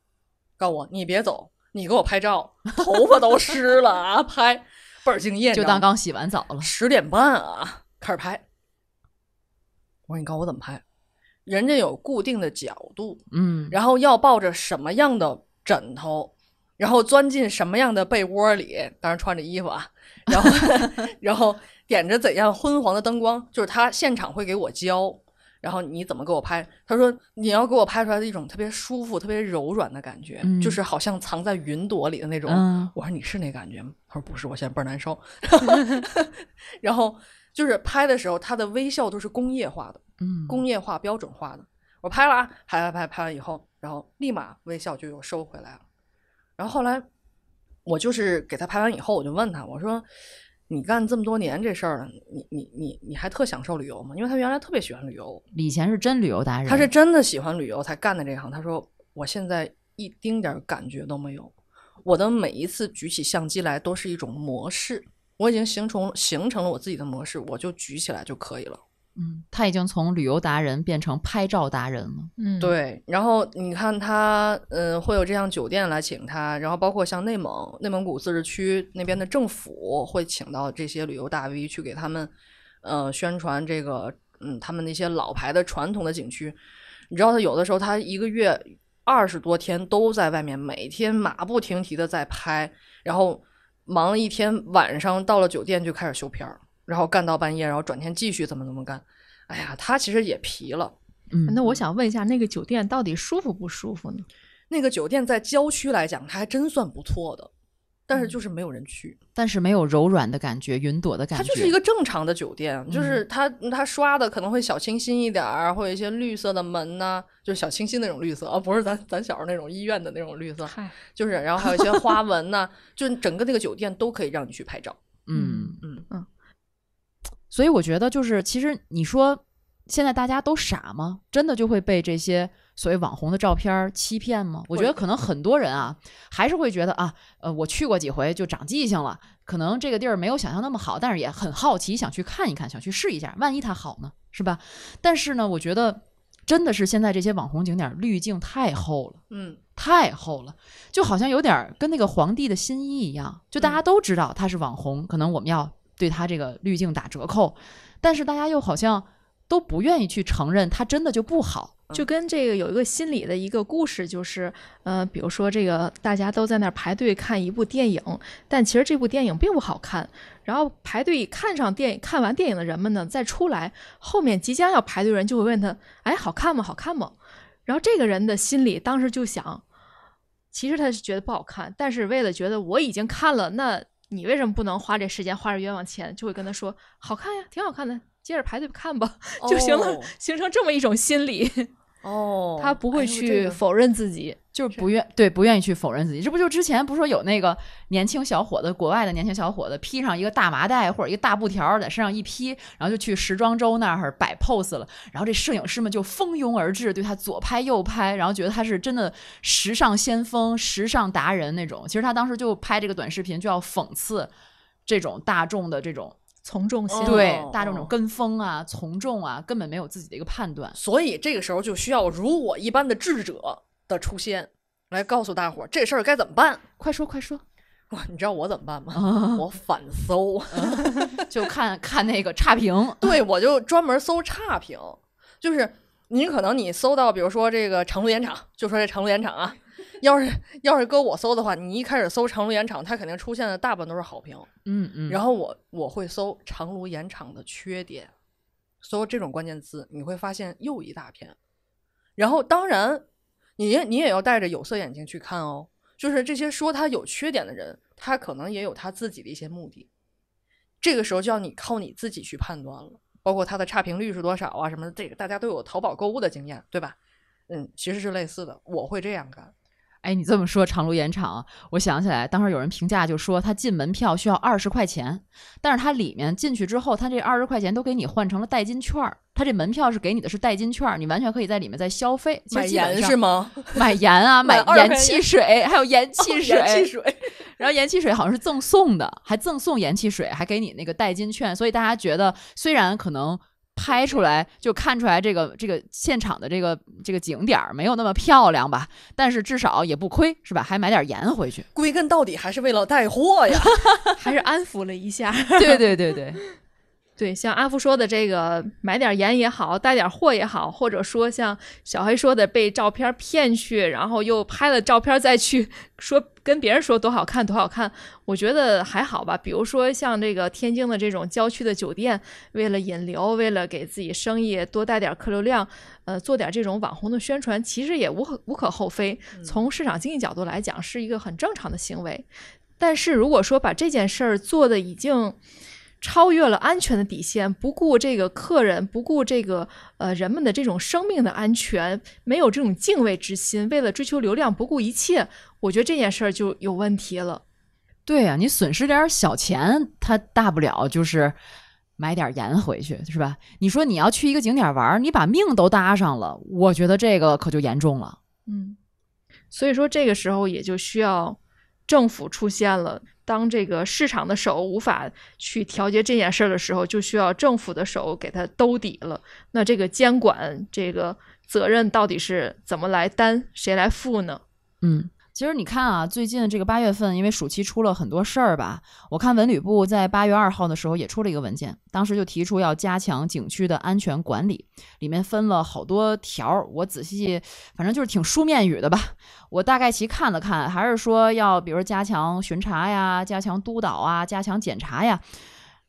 告诉我你别走，你给我拍照，头发都湿了啊，拍倍儿敬业，就当刚洗完澡了。十点半啊，开始拍。我说你告诉我怎么拍。人家有固定的角度，嗯，然后要抱着什么样的枕头，然后钻进什么样的被窝里，当然穿着衣服啊，然后 [laughs] 然后点着怎样昏黄的灯光，就是他现场会给我教，然后你怎么给我拍？他说你要给我拍出来的一种特别舒服、特别柔软的感觉，就是好像藏在云朵里的那种。我说你是那感觉吗？他说不是，我现在倍儿难受。[laughs] [laughs] 然后。就是拍的时候，他的微笑都是工业化的，嗯，工业化标准化的。我拍了啊，拍拍拍，拍完以后，然后立马微笑就又收回来了。然后后来，我就是给他拍完以后，我就问他，我说：“你干这么多年这事儿，你你你你还特享受旅游吗？”因为他原来特别喜欢旅游，以前是真旅游达人。他是真的喜欢旅游才干的这行。他说：“我现在一丁点儿感觉都没有，我的每一次举起相机来都是一种模式。”我已经形成形成了我自己的模式，我就举起来就可以了。嗯，他已经从旅游达人变成拍照达人了。嗯，对。然后你看他，呃，会有这样酒店来请他，然后包括像内蒙内蒙古自治区那边的政府会请到这些旅游大 V 去给他们，呃，宣传这个，嗯，他们那些老牌的传统的景区。你知道他有的时候他一个月二十多天都在外面，每天马不停蹄的在拍，然后。忙了一天，晚上到了酒店就开始修片儿，然后干到半夜，然后转天继续怎么怎么干。哎呀，他其实也疲了。嗯，那我想问一下，那个酒店到底舒服不舒服呢？那个酒店在郊区来讲，它还真算不错的。但是就是没有人去，但是没有柔软的感觉，云朵的感觉。它就是一个正常的酒店，就是它它刷的可能会小清新一点儿，会有一些绿色的门呐，就是小清新那种绿色，不是咱咱小时候那种医院的那种绿色，就是然后还有一些花 [laughs] 纹呐，就整个那个酒店都可以让你去拍照。嗯嗯嗯，所以我觉得就是其实你说。现在大家都傻吗？真的就会被这些所谓网红的照片欺骗吗？我觉得可能很多人啊，还是会觉得啊，呃，我去过几回就长记性了。可能这个地儿没有想象那么好，但是也很好奇，想去看一看，想去试一下，万一它好呢，是吧？但是呢，我觉得真的是现在这些网红景点滤镜太厚了，嗯，太厚了，就好像有点跟那个皇帝的新衣一样，就大家都知道他是网红，可能我们要对他这个滤镜打折扣，但是大家又好像。都不愿意去承认它真的就不好，就跟这个有一个心理的一个故事，就是，呃，比如说这个大家都在那儿排队看一部电影，但其实这部电影并不好看。然后排队看上电影看完电影的人们呢再出来，后面即将要排队人就会问他，哎，好看吗？好看吗？然后这个人的心理当时就想，其实他是觉得不好看，但是为了觉得我已经看了，那你为什么不能花这时间花这冤枉钱？就会跟他说好看呀，挺好看的。接着排队看吧就行了，形成这么一种心理哦，[laughs] 他不会去否认自己，就是不愿对不愿意去否认自己。这不就之前不是说有那个年轻小伙子，国外的年轻小伙子披上一个大麻袋或者一个大布条在身上一披，然后就去时装周那儿摆 pose 了，然后这摄影师们就蜂拥而至，对他左拍右拍，然后觉得他是真的时尚先锋、时尚达人那种。其实他当时就拍这个短视频，就要讽刺这种大众的这种。从众心理，对大众这种跟风啊、从众啊，根本没有自己的一个判断，所以这个时候就需要如我一般的智者的出现，来告诉大伙儿这事儿该怎么办。快说快说，哇，你知道我怎么办吗？我反搜，就看看那个差评。[laughs] 对我就专门搜差评，就是您可能你搜到，比如说这个长鹿盐场，就说这长鹿盐场啊。要是要是搁我搜的话，你一开始搜长芦盐厂，它肯定出现的大部分都是好评。嗯嗯。然后我我会搜长芦盐厂的缺点，搜这种关键词，你会发现又一大片。然后当然，你你也要带着有色眼镜去看哦。就是这些说他有缺点的人，他可能也有他自己的一些目的。这个时候就要你靠你自己去判断了。包括他的差评率是多少啊什么的，这个大家都有淘宝购物的经验，对吧？嗯，其实是类似的，我会这样干。哎，你这么说长芦盐场，我想起来，当时有人评价就说他进门票需要二十块钱，但是它里面进去之后，他这二十块钱都给你换成了代金券儿。他这门票是给你的是代金券，你完全可以在里面再消费。买盐是吗？买盐啊，[laughs] 买盐汽水，还有盐汽水。汽水。然后盐汽水好像是赠送的，还赠送盐汽水，还给你那个代金券，所以大家觉得虽然可能。拍出来就看出来这个这个现场的这个这个景点儿没有那么漂亮吧，但是至少也不亏是吧？还买点盐回去，归根到底还是为了带货呀，[laughs] 还是安抚了一下。对对对对。对，像阿福说的这个买点盐也好，带点货也好，或者说像小黑说的被照片骗去，然后又拍了照片再去说跟别人说多好看多好看，我觉得还好吧。比如说像这个天津的这种郊区的酒店，为了引流，为了给自己生意多带点客流量，呃，做点这种网红的宣传，其实也无可无可厚非。从市场经济角度来讲，是一个很正常的行为。但是如果说把这件事儿做的已经。超越了安全的底线，不顾这个客人，不顾这个呃人们的这种生命的安全，没有这种敬畏之心，为了追求流量不顾一切，我觉得这件事儿就有问题了。对呀，你损失点小钱，他大不了就是买点盐回去，是吧？你说你要去一个景点玩，你把命都搭上了，我觉得这个可就严重了。嗯，所以说这个时候也就需要政府出现了。当这个市场的手无法去调节这件事儿的时候，就需要政府的手给他兜底了。那这个监管这个责任到底是怎么来担，谁来负呢？嗯。其实你看啊，最近这个八月份，因为暑期出了很多事儿吧，我看文旅部在八月二号的时候也出了一个文件，当时就提出要加强景区的安全管理，里面分了好多条，我仔细反正就是挺书面语的吧，我大概其看了看，还是说要比如加强巡查呀，加强督导啊，加强检查呀，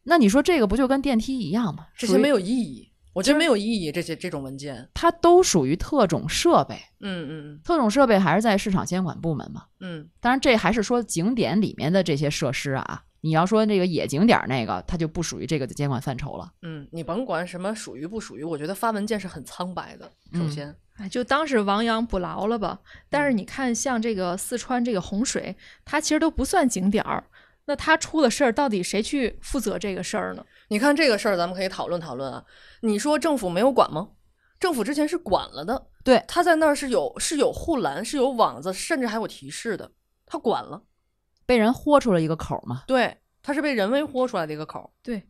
那你说这个不就跟电梯一样吗？这些没有意义。我觉得没有意义，这些这种文件，它都属于特种设备。嗯嗯，特种设备还是在市场监管部门嘛。嗯，当然这还是说景点里面的这些设施啊。你要说那个野景点那个，它就不属于这个的监管范畴了。嗯，你甭管什么属于不属于，我觉得发文件是很苍白的。首先，哎，就当是亡羊补牢了吧。但是你看，像这个四川这个洪水，它其实都不算景点儿。那它出了事儿，到底谁去负责这个事儿呢？你看这个事儿，咱们可以讨论讨论啊。你说政府没有管吗？政府之前是管了的，对，他在那儿是有是有护栏，是有网子，甚至还有提示的，他管了，被人豁出了一个口嘛？对，他是被人为豁出来的一个口。对，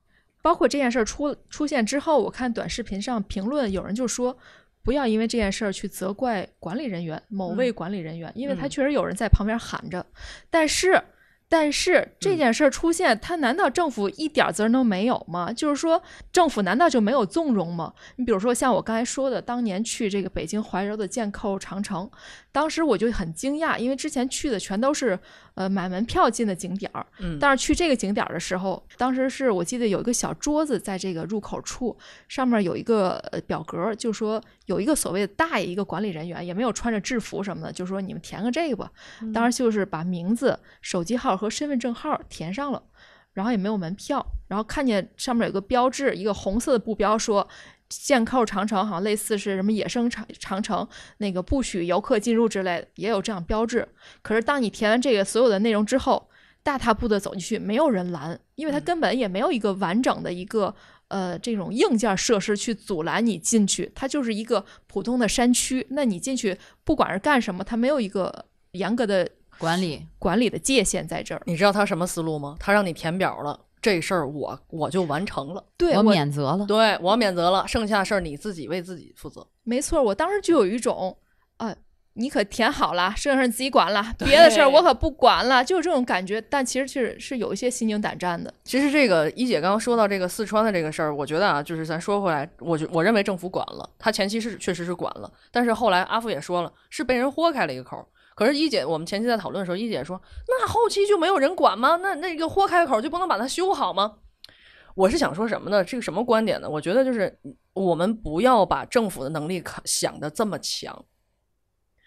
包括这件事儿出出现之后，我看短视频上评论，有人就说不要因为这件事儿去责怪管理人员某位管理人员，因为他确实有人在旁边喊着，但是。但是这件事儿出现，他难道政府一点责任都没有吗？就是说，政府难道就没有纵容吗？你比如说，像我刚才说的，当年去这个北京怀柔的箭扣长城。当时我就很惊讶，因为之前去的全都是，呃，买门票进的景点儿。嗯。但是去这个景点儿的时候，当时是我记得有一个小桌子在这个入口处，上面有一个表格，就说有一个所谓的大爷，一个管理人员也没有穿着制服什么的，就说你们填个这个吧。当时就是把名字、手机号和身份证号填上了，然后也没有门票，然后看见上面有个标志，一个红色的布标，说。箭扣长城好像类似是什么野生长长城，那个不许游客进入之类的，也有这样标志。可是当你填完这个所有的内容之后，大踏步的走进去，没有人拦，因为它根本也没有一个完整的一个呃这种硬件设施去阻拦你进去，它就是一个普通的山区。那你进去不管是干什么，它没有一个严格的管理管理的界限在这儿。你知道他什么思路吗？他让你填表了。这事儿我我就完成了，对我免责了，对我免责了，剩下的事儿你自己为自己负责。没错，我当时就有一种，啊，你可填好了，剩下的你自己管了，别的事儿我可不管了，就是这种感觉。但其实是实是有一些心惊胆战的。其实这个一姐刚刚说到这个四川的这个事儿，我觉得啊，就是咱说回来，我就我认为政府管了，他前期是确实是管了，但是后来阿富也说了，是被人豁开了一个口。可是，一姐，我们前期在讨论的时候，一姐说：“那后期就没有人管吗？那那个豁开口就不能把它修好吗？”我是想说什么呢？这个什么观点呢？我觉得就是我们不要把政府的能力想的这么强，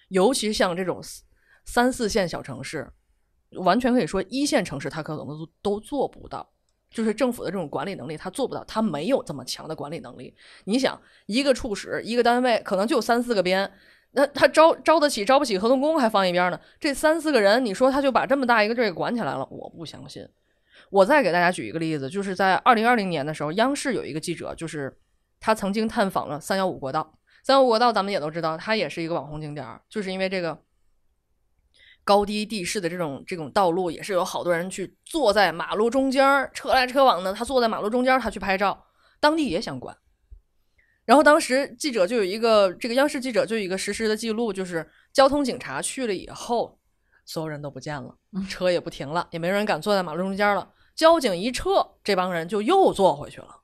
尤其像这种三四线小城市，完全可以说一线城市它可能都都做不到，就是政府的这种管理能力它做不到，它没有这么强的管理能力。你想，一个处室，一个单位，可能就三四个编。那他招招得起，招不起合同工还放一边呢。这三四个人，你说他就把这么大一个地管起来了，我不相信。我再给大家举一个例子，就是在二零二零年的时候，央视有一个记者，就是他曾经探访了三幺五国道。三幺五国道咱们也都知道，它也是一个网红景点儿，就是因为这个高低地势的这种这种道路，也是有好多人去坐在马路中间，车来车往的，他坐在马路中间，他去拍照，当地也想管。然后当时记者就有一个这个央视记者就有一个实时的记录，就是交通警察去了以后，所有人都不见了，车也不停了，也没人敢坐在马路中间了。交警一撤，这帮人就又坐回去了。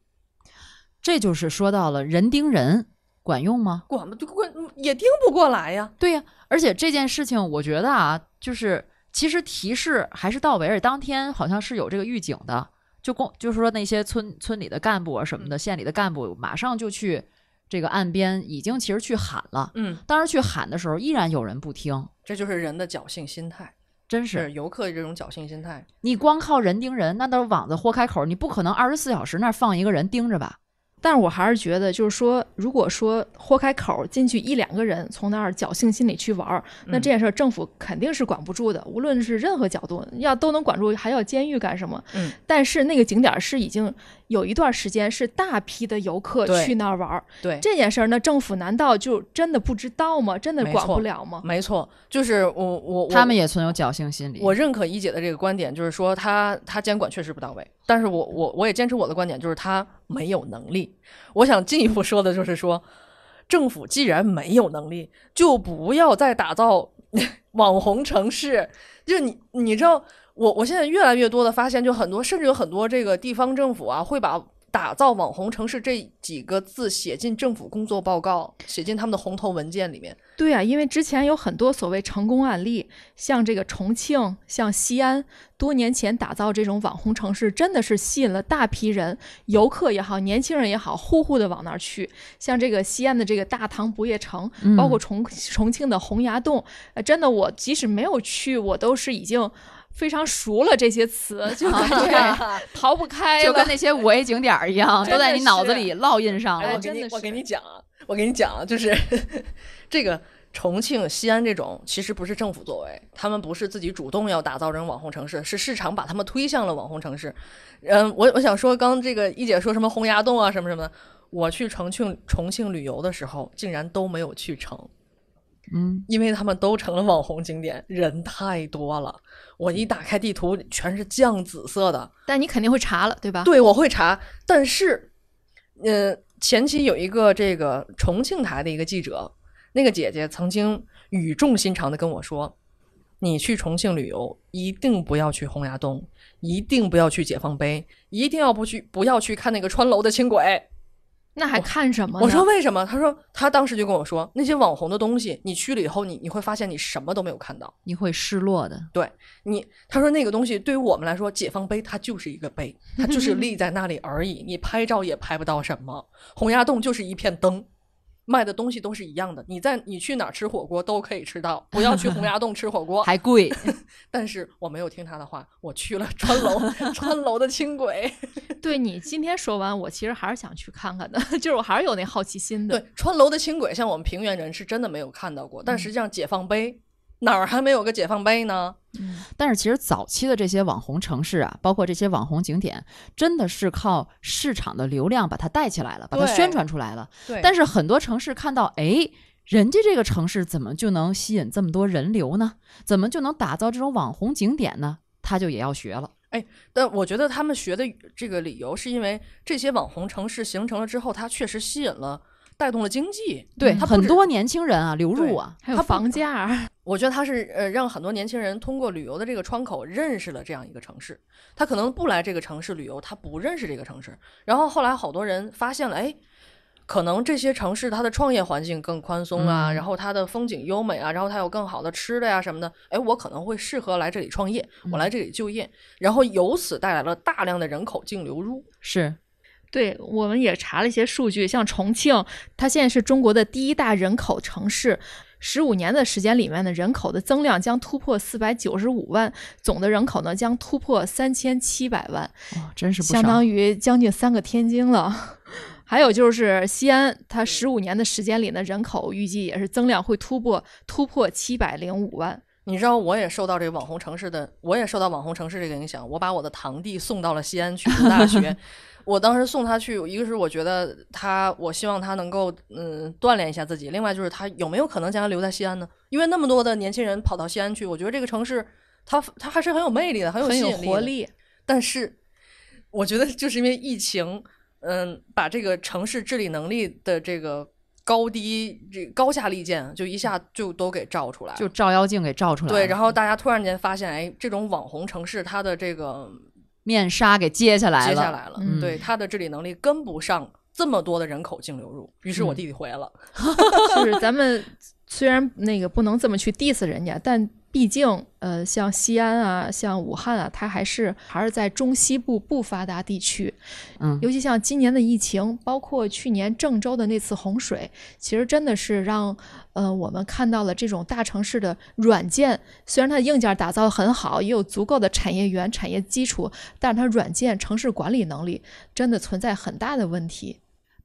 这就是说到了人盯人管用吗？管不就管也盯不过来呀。对呀，而且这件事情我觉得啊，就是其实提示还是到位，而且当天好像是有这个预警的。就公就是说那些村村里的干部啊什么的，县里的干部马上就去这个岸边，已经其实去喊了。嗯，当时去喊的时候，依然有人不听。这就是人的侥幸心态，真是游客这种侥幸心态。你光靠人盯人，那都是网子豁开口，你不可能二十四小时那放一个人盯着吧。但是我还是觉得，就是说，如果说豁开口进去一两个人，从那儿侥幸心理去玩儿，那这件事儿政府肯定是管不住的。无论是任何角度，要都能管住，还要监狱干什么？嗯。但是那个景点是已经。有一段时间是大批的游客去那儿玩儿，对这件事儿，那政府难道就真的不知道吗？真的管不了吗？没错，就是我我他们也存有侥幸心理。我认可一姐的这个观点，就是说他他监管确实不到位，但是我我我也坚持我的观点，就是他没有能力。我想进一步说的就是说，政府既然没有能力，就不要再打造 [laughs] 网红城市。就你你知道。我我现在越来越多的发现，就很多，甚至有很多这个地方政府啊，会把“打造网红城市”这几个字写进政府工作报告，写进他们的红头文件里面。对啊，因为之前有很多所谓成功案例，像这个重庆，像西安，多年前打造这种网红城市，真的是吸引了大批人，游客也好，年轻人也好，呼呼的往那儿去。像这个西安的这个大唐不夜城，包括重重庆的洪崖洞，呃，真的，我即使没有去，我都是已经。非常熟了这些词，就对，逃不开，就跟那些五 A 景点儿一样，都在你脑子里烙印上了。我给你，我给你讲，我给你讲，就是 [laughs] 这个重庆、西安这种，其实不是政府作为，他们不是自己主动要打造成网红城市，是市场把他们推向了网红城市。嗯，我我想说，刚这个一姐说什么洪崖洞啊什么什么，我去重庆重庆旅游的时候，竟然都没有去成，嗯，因为他们都成了网红景点，人太多了。我一打开地图，全是酱紫色的，但你肯定会查了，对吧？对，我会查。但是，嗯，前期有一个这个重庆台的一个记者，那个姐姐曾经语重心长的跟我说：“你去重庆旅游，一定不要去洪崖洞，一定不要去解放碑，一定要不去，不要去看那个穿楼的轻轨。”那还看什么？我说为什么？他说他当时就跟我说，那些网红的东西，你去了以后，你你会发现你什么都没有看到，你会失落的。对，你他说那个东西对于我们来说，解放碑它就是一个碑，它就是立在那里而已，你拍照也拍不到什么。洪崖洞就是一片灯。卖的东西都是一样的，你在你去哪儿吃火锅都可以吃到，不要去洪崖 [laughs] 洞吃火锅，还贵。[laughs] 但是我没有听他的话，我去了川楼，川楼的轻轨。[laughs] 对你今天说完，我其实还是想去看看的，就是我还是有那好奇心的。对，川楼的轻轨，像我们平原人是真的没有看到过，但实际上解放碑。哪儿还没有个解放碑呢？但是其实早期的这些网红城市啊，包括这些网红景点，真的是靠市场的流量把它带起来了，把它宣传出来了。但是很多城市看到，哎，人家这个城市怎么就能吸引这么多人流呢？怎么就能打造这种网红景点呢？他就也要学了。哎，但我觉得他们学的这个理由是因为这些网红城市形成了之后，它确实吸引了。带动了经济，对，很多年轻人啊流入啊，还有房价，[laughs] 我觉得他是呃让很多年轻人通过旅游的这个窗口认识了这样一个城市。他可能不来这个城市旅游，他不认识这个城市。然后后来好多人发现了，哎，可能这些城市它的创业环境更宽松啊，然后它的风景优美啊，然后它有更好的吃的呀什么的，哎，我可能会适合来这里创业，我来这里就业，然后由此带来了大量的人口净流入，是。对，我们也查了一些数据，像重庆，它现在是中国的第一大人口城市，十五年的时间里面呢，人口的增量将突破四百九十五万，总的人口呢将突破三千七百万，哦，真是相当于将近三个天津了。[laughs] 还有就是西安，它十五年的时间里呢，人口预计也是增量会突破突破七百零五万。你知道，我也受到这个网红城市的，我也受到网红城市这个影响，我把我的堂弟送到了西安去读大学。[laughs] 我当时送他去，一个是我觉得他，我希望他能够嗯锻炼一下自己。另外就是他有没有可能将他留在西安呢？因为那么多的年轻人跑到西安去，我觉得这个城市，他他还是很有魅力的，很有吸引力。很有活力。但是，我觉得就是因为疫情，嗯，把这个城市治理能力的这个高低这高下利剑，就一下就都给照出来。就照妖镜给照出来。对，然后大家突然间发现，哎，这种网红城市，它的这个。面纱给揭下来了，揭下来了。对，他的治理能力跟不上这么多的人口净流入，于是我弟弟回来了。[laughs] 就是咱们虽然那个不能这么去 diss 人家，但。毕竟，呃，像西安啊，像武汉啊，它还是还是在中西部不发达地区，嗯，尤其像今年的疫情，包括去年郑州的那次洪水，其实真的是让呃我们看到了这种大城市的软件，虽然它的硬件打造很好，也有足够的产业园、产业基础，但是它软件城市管理能力真的存在很大的问题。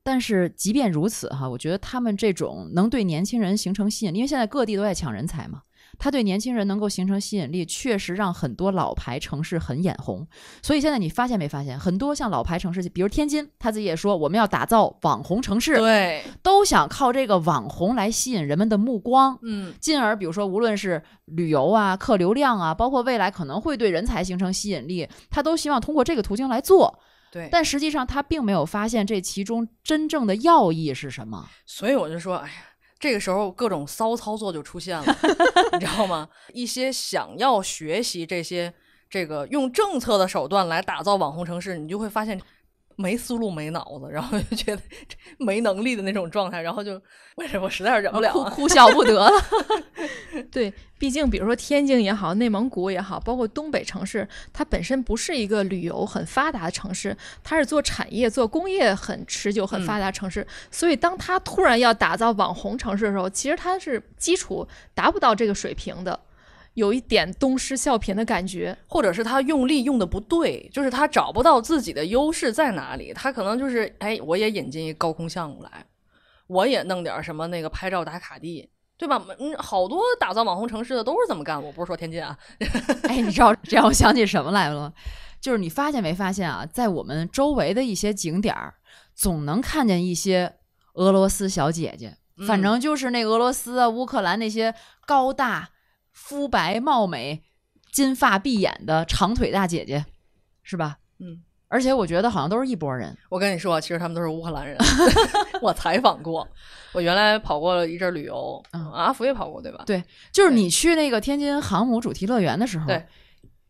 但是即便如此哈，我觉得他们这种能对年轻人形成吸引，因为现在各地都在抢人才嘛。它对年轻人能够形成吸引力，确实让很多老牌城市很眼红。所以现在你发现没发现，很多像老牌城市，比如天津，他自己也说我们要打造网红城市，对，都想靠这个网红来吸引人们的目光，嗯，进而比如说无论是旅游啊、客流量啊，包括未来可能会对人才形成吸引力，他都希望通过这个途径来做，对。但实际上他并没有发现这其中真正的要义是什么。所以我就说，哎呀。这个时候，各种骚操作就出现了，[laughs] 你知道吗？一些想要学习这些，这个用政策的手段来打造网红城市，你就会发现。没思路、没脑子，然后就觉得没能力的那种状态，然后就为么我实在是忍不了，哭笑不得了。[laughs] 对，毕竟比如说天津也好，内蒙古也好，包括东北城市，它本身不是一个旅游很发达的城市，它是做产业、做工业很持久、很发达城市，所以当它突然要打造网红城市的时候，其实它是基础达不到这个水平的。有一点东施效颦的感觉，或者是他用力用的不对，就是他找不到自己的优势在哪里。他可能就是，哎，我也引进一高空项目来，我也弄点什么那个拍照打卡地，对吧？嗯，好多打造网红城市的都是这么干。我不是说天津啊，[laughs] 哎，你知道这让我想起什么来了？就是你发现没发现啊，在我们周围的一些景点儿，总能看见一些俄罗斯小姐姐，反正就是那俄罗斯啊、乌克兰那些高大。肤白貌美、金发碧眼的长腿大姐姐，是吧？嗯，而且我觉得好像都是一波人。我跟你说，其实他们都是乌克兰人，[laughs] 我采访过，我原来跑过一阵旅游，嗯，阿福也跑过，对吧？对，就是你去那个天津航母主题乐园的时候，对，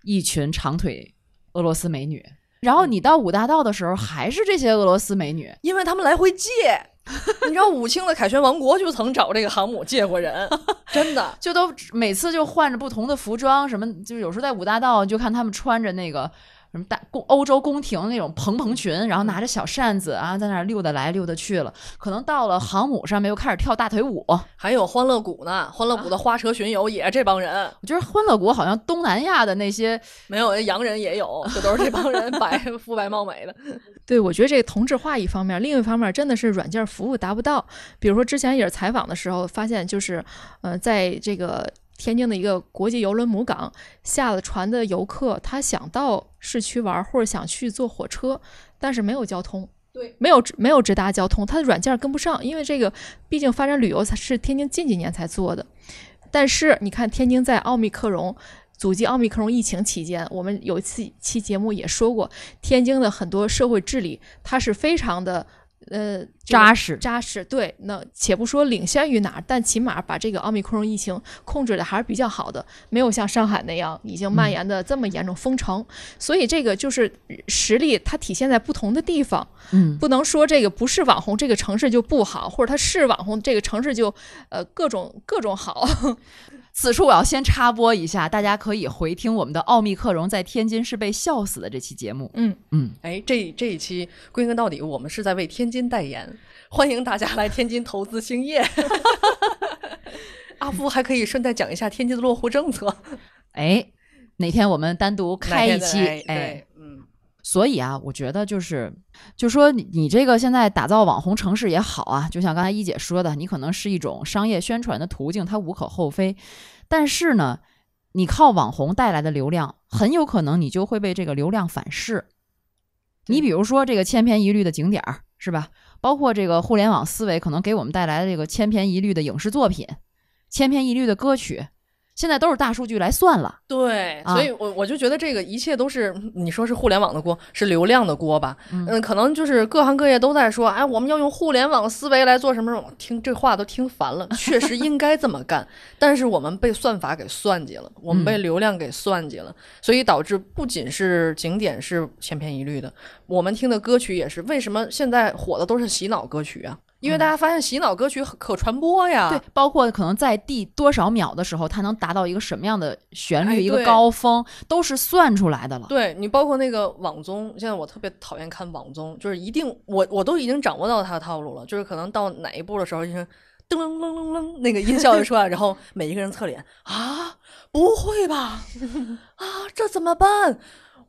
一群长腿俄罗斯美女，然后你到五大道的时候，还是这些俄罗斯美女，因为他们来回借。[laughs] 你知道武清的凯旋王国就曾找这个航母借过人，[laughs] 真的，就都每次就换着不同的服装，什么，就有时候在五大道就看他们穿着那个。什么大公欧洲宫廷那种蓬蓬裙，然后拿着小扇子啊，在那儿溜达来溜达去了。可能到了航母上面又开始跳大腿舞，还有欢乐谷呢。欢乐谷的花车巡游也这帮人。我觉得欢乐谷好像东南亚的那些没有洋人也有，这都是这帮人 [laughs] 白肤白貌美的。[laughs] 对，我觉得这同质化一方面，另一方面真的是软件服务达不到。比如说之前也是采访的时候发现，就是呃，在这个。天津的一个国际游轮母港下了船的游客，他想到市区玩或者想去坐火车，但是没有交通，对，没有没有直达交通，他的软件跟不上，因为这个毕竟发展旅游才是天津近几年才做的。但是你看，天津在奥密克戎阻击奥密克戎疫情期间，我们有一次期节目也说过，天津的很多社会治理，它是非常的。呃，扎实，扎实，对，那且不说领先于哪，但起码把这个奥密克戎疫情控制的还是比较好的，没有像上海那样已经蔓延的这么严重，封城。所以这个就是实力，它体现在不同的地方。嗯，不能说这个不是网红这个城市就不好，或者它是网红这个城市就呃各种各种好。此处我要先插播一下，大家可以回听我们的“奥密克戎在天津是被笑死的”这期节目。嗯嗯，哎，这这一期归根到底，我们是在为天津代言，欢迎大家来天津投资兴业。[laughs] 阿夫还可以顺带讲一下天津的落户政策。哎，哪天我们单独开一期？哎。所以啊，我觉得就是，就说你这个现在打造网红城市也好啊，就像刚才一姐说的，你可能是一种商业宣传的途径，它无可厚非。但是呢，你靠网红带来的流量，很有可能你就会被这个流量反噬。你比如说这个千篇一律的景点儿，是吧？包括这个互联网思维可能给我们带来的这个千篇一律的影视作品、千篇一律的歌曲。现在都是大数据来算了，对，所以，我我就觉得这个一切都是你说是互联网的锅，是流量的锅吧？嗯，可能就是各行各业都在说，哎，我们要用互联网思维来做什么？听这话都听烦了，确实应该这么干，[laughs] 但是我们被算法给算计了，我们被流量给算计了，所以导致不仅是景点是千篇一律的。我们听的歌曲也是，为什么现在火的都是洗脑歌曲啊？因为大家发现洗脑歌曲可传播呀。对，包括可能在第多少秒的时候，它能达到一个什么样的旋律、一个高峰，都是算出来的了。对你，包括那个网综，现在我特别讨厌看网综，就是一定我我都已经掌握到它的套路了，就是可能到哪一步的时候，就是噔噔噔噔那个音效一出来，然后每一个人侧脸啊，不会吧？啊，这怎么办？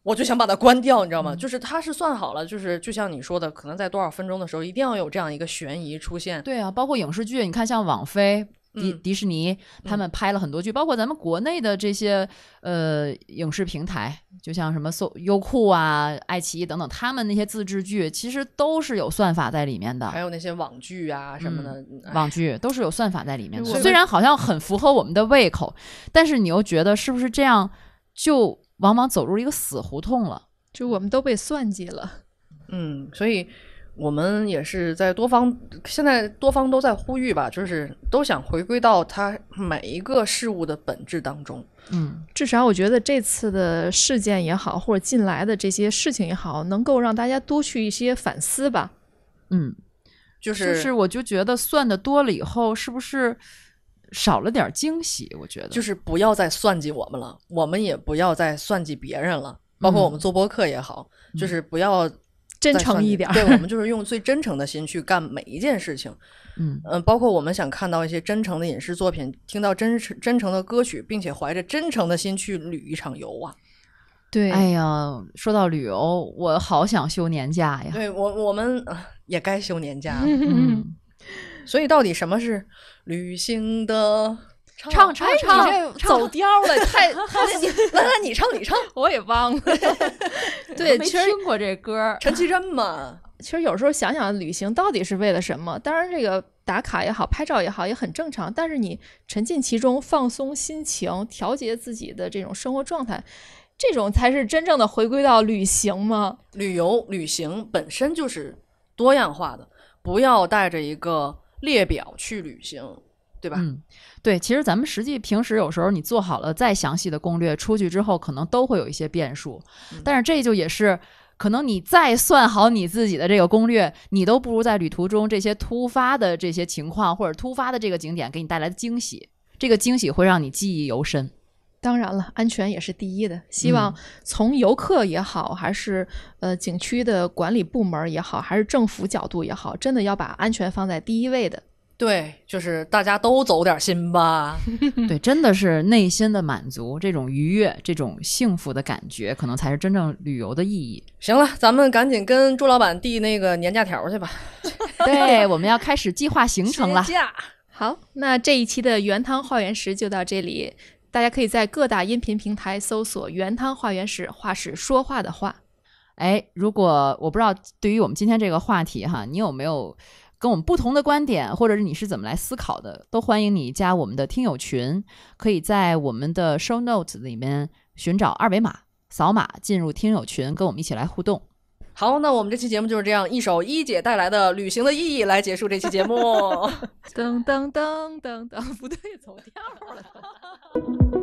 我就想把它关掉，你知道吗？就是它是算好了，就是就像你说的，可能在多少分钟的时候，一定要有这样一个悬疑出现。对啊，包括影视剧，你看像网飞、迪迪士尼，他们拍了很多剧，包括咱们国内的这些呃影视平台，就像什么搜优酷啊、爱奇艺等等，他们那些自制剧其实都是有算法在里面的。还有那些网剧啊什么的，网剧都是有算法在里面。虽然好像很符合我们的胃口，但是你又觉得是不是这样就？往往走入一个死胡同了，就我们都被算计了。嗯，所以，我们也是在多方，现在多方都在呼吁吧，就是都想回归到它每一个事物的本质当中。嗯，至少我觉得这次的事件也好，或者近来的这些事情也好，能够让大家多去一些反思吧。嗯，就是就是，我就觉得算的多了以后，是不是？少了点惊喜，我觉得就是不要再算计我们了，我们也不要再算计别人了。包括我们做播客也好，就是不要真诚一点。对我们 [laughs] 就是用最真诚的心去干每一件事情。嗯嗯，包括我们想看到一些真诚的影视作品，听到真实真诚的歌曲，并且怀着真诚的心去旅一场游啊。对，哎呀，说到旅游，我好想休年假呀。对，我我们也该休年假。[laughs] 嗯 [laughs] 所以到底什么是旅行的唱唱唱？走调了，[laughs] [laughs] 太太你来来你唱你唱，我也忘了。[laughs] 对，没听过这歌，陈绮贞嘛。其实有时候想想，旅行到底是为了什么？当然，这个打卡也好，拍照也好，也很正常。但是你沉浸其中，放松心情，调节自己的这种生活状态，这种才是真正的回归到旅行吗？旅游、旅行本身就是多样化的，不要带着一个。列表去旅行，对吧？嗯，对。其实咱们实际平时有时候你做好了再详细的攻略，出去之后可能都会有一些变数。但是这就也是可能你再算好你自己的这个攻略，你都不如在旅途中这些突发的这些情况，或者突发的这个景点给你带来的惊喜。这个惊喜会让你记忆犹深。当然了，安全也是第一的。希望从游客也好，还是呃景区的管理部门也好，还是政府角度也好，真的要把安全放在第一位的。对，就是大家都走点心吧。[laughs] 对，真的是内心的满足，这种愉悦，这种幸福的感觉，可能才是真正旅游的意义。行了，咱们赶紧跟朱老板递那个年假条去吧。[laughs] 对，我们要开始计划行程了。[laughs] 好，那这一期的原汤化原食就到这里。大家可以在各大音频平台搜索“原汤化原石”，化是说话的话，哎，如果我不知道对于我们今天这个话题哈，你有没有跟我们不同的观点，或者是你是怎么来思考的，都欢迎你加我们的听友群，可以在我们的 show notes 里面寻找二维码，扫码进入听友群，跟我们一起来互动。好，那我们这期节目就是这样，一首一姐带来的《旅行的意义》来结束这期节目。[laughs] 噔噔噔噔噔，不对，走调了。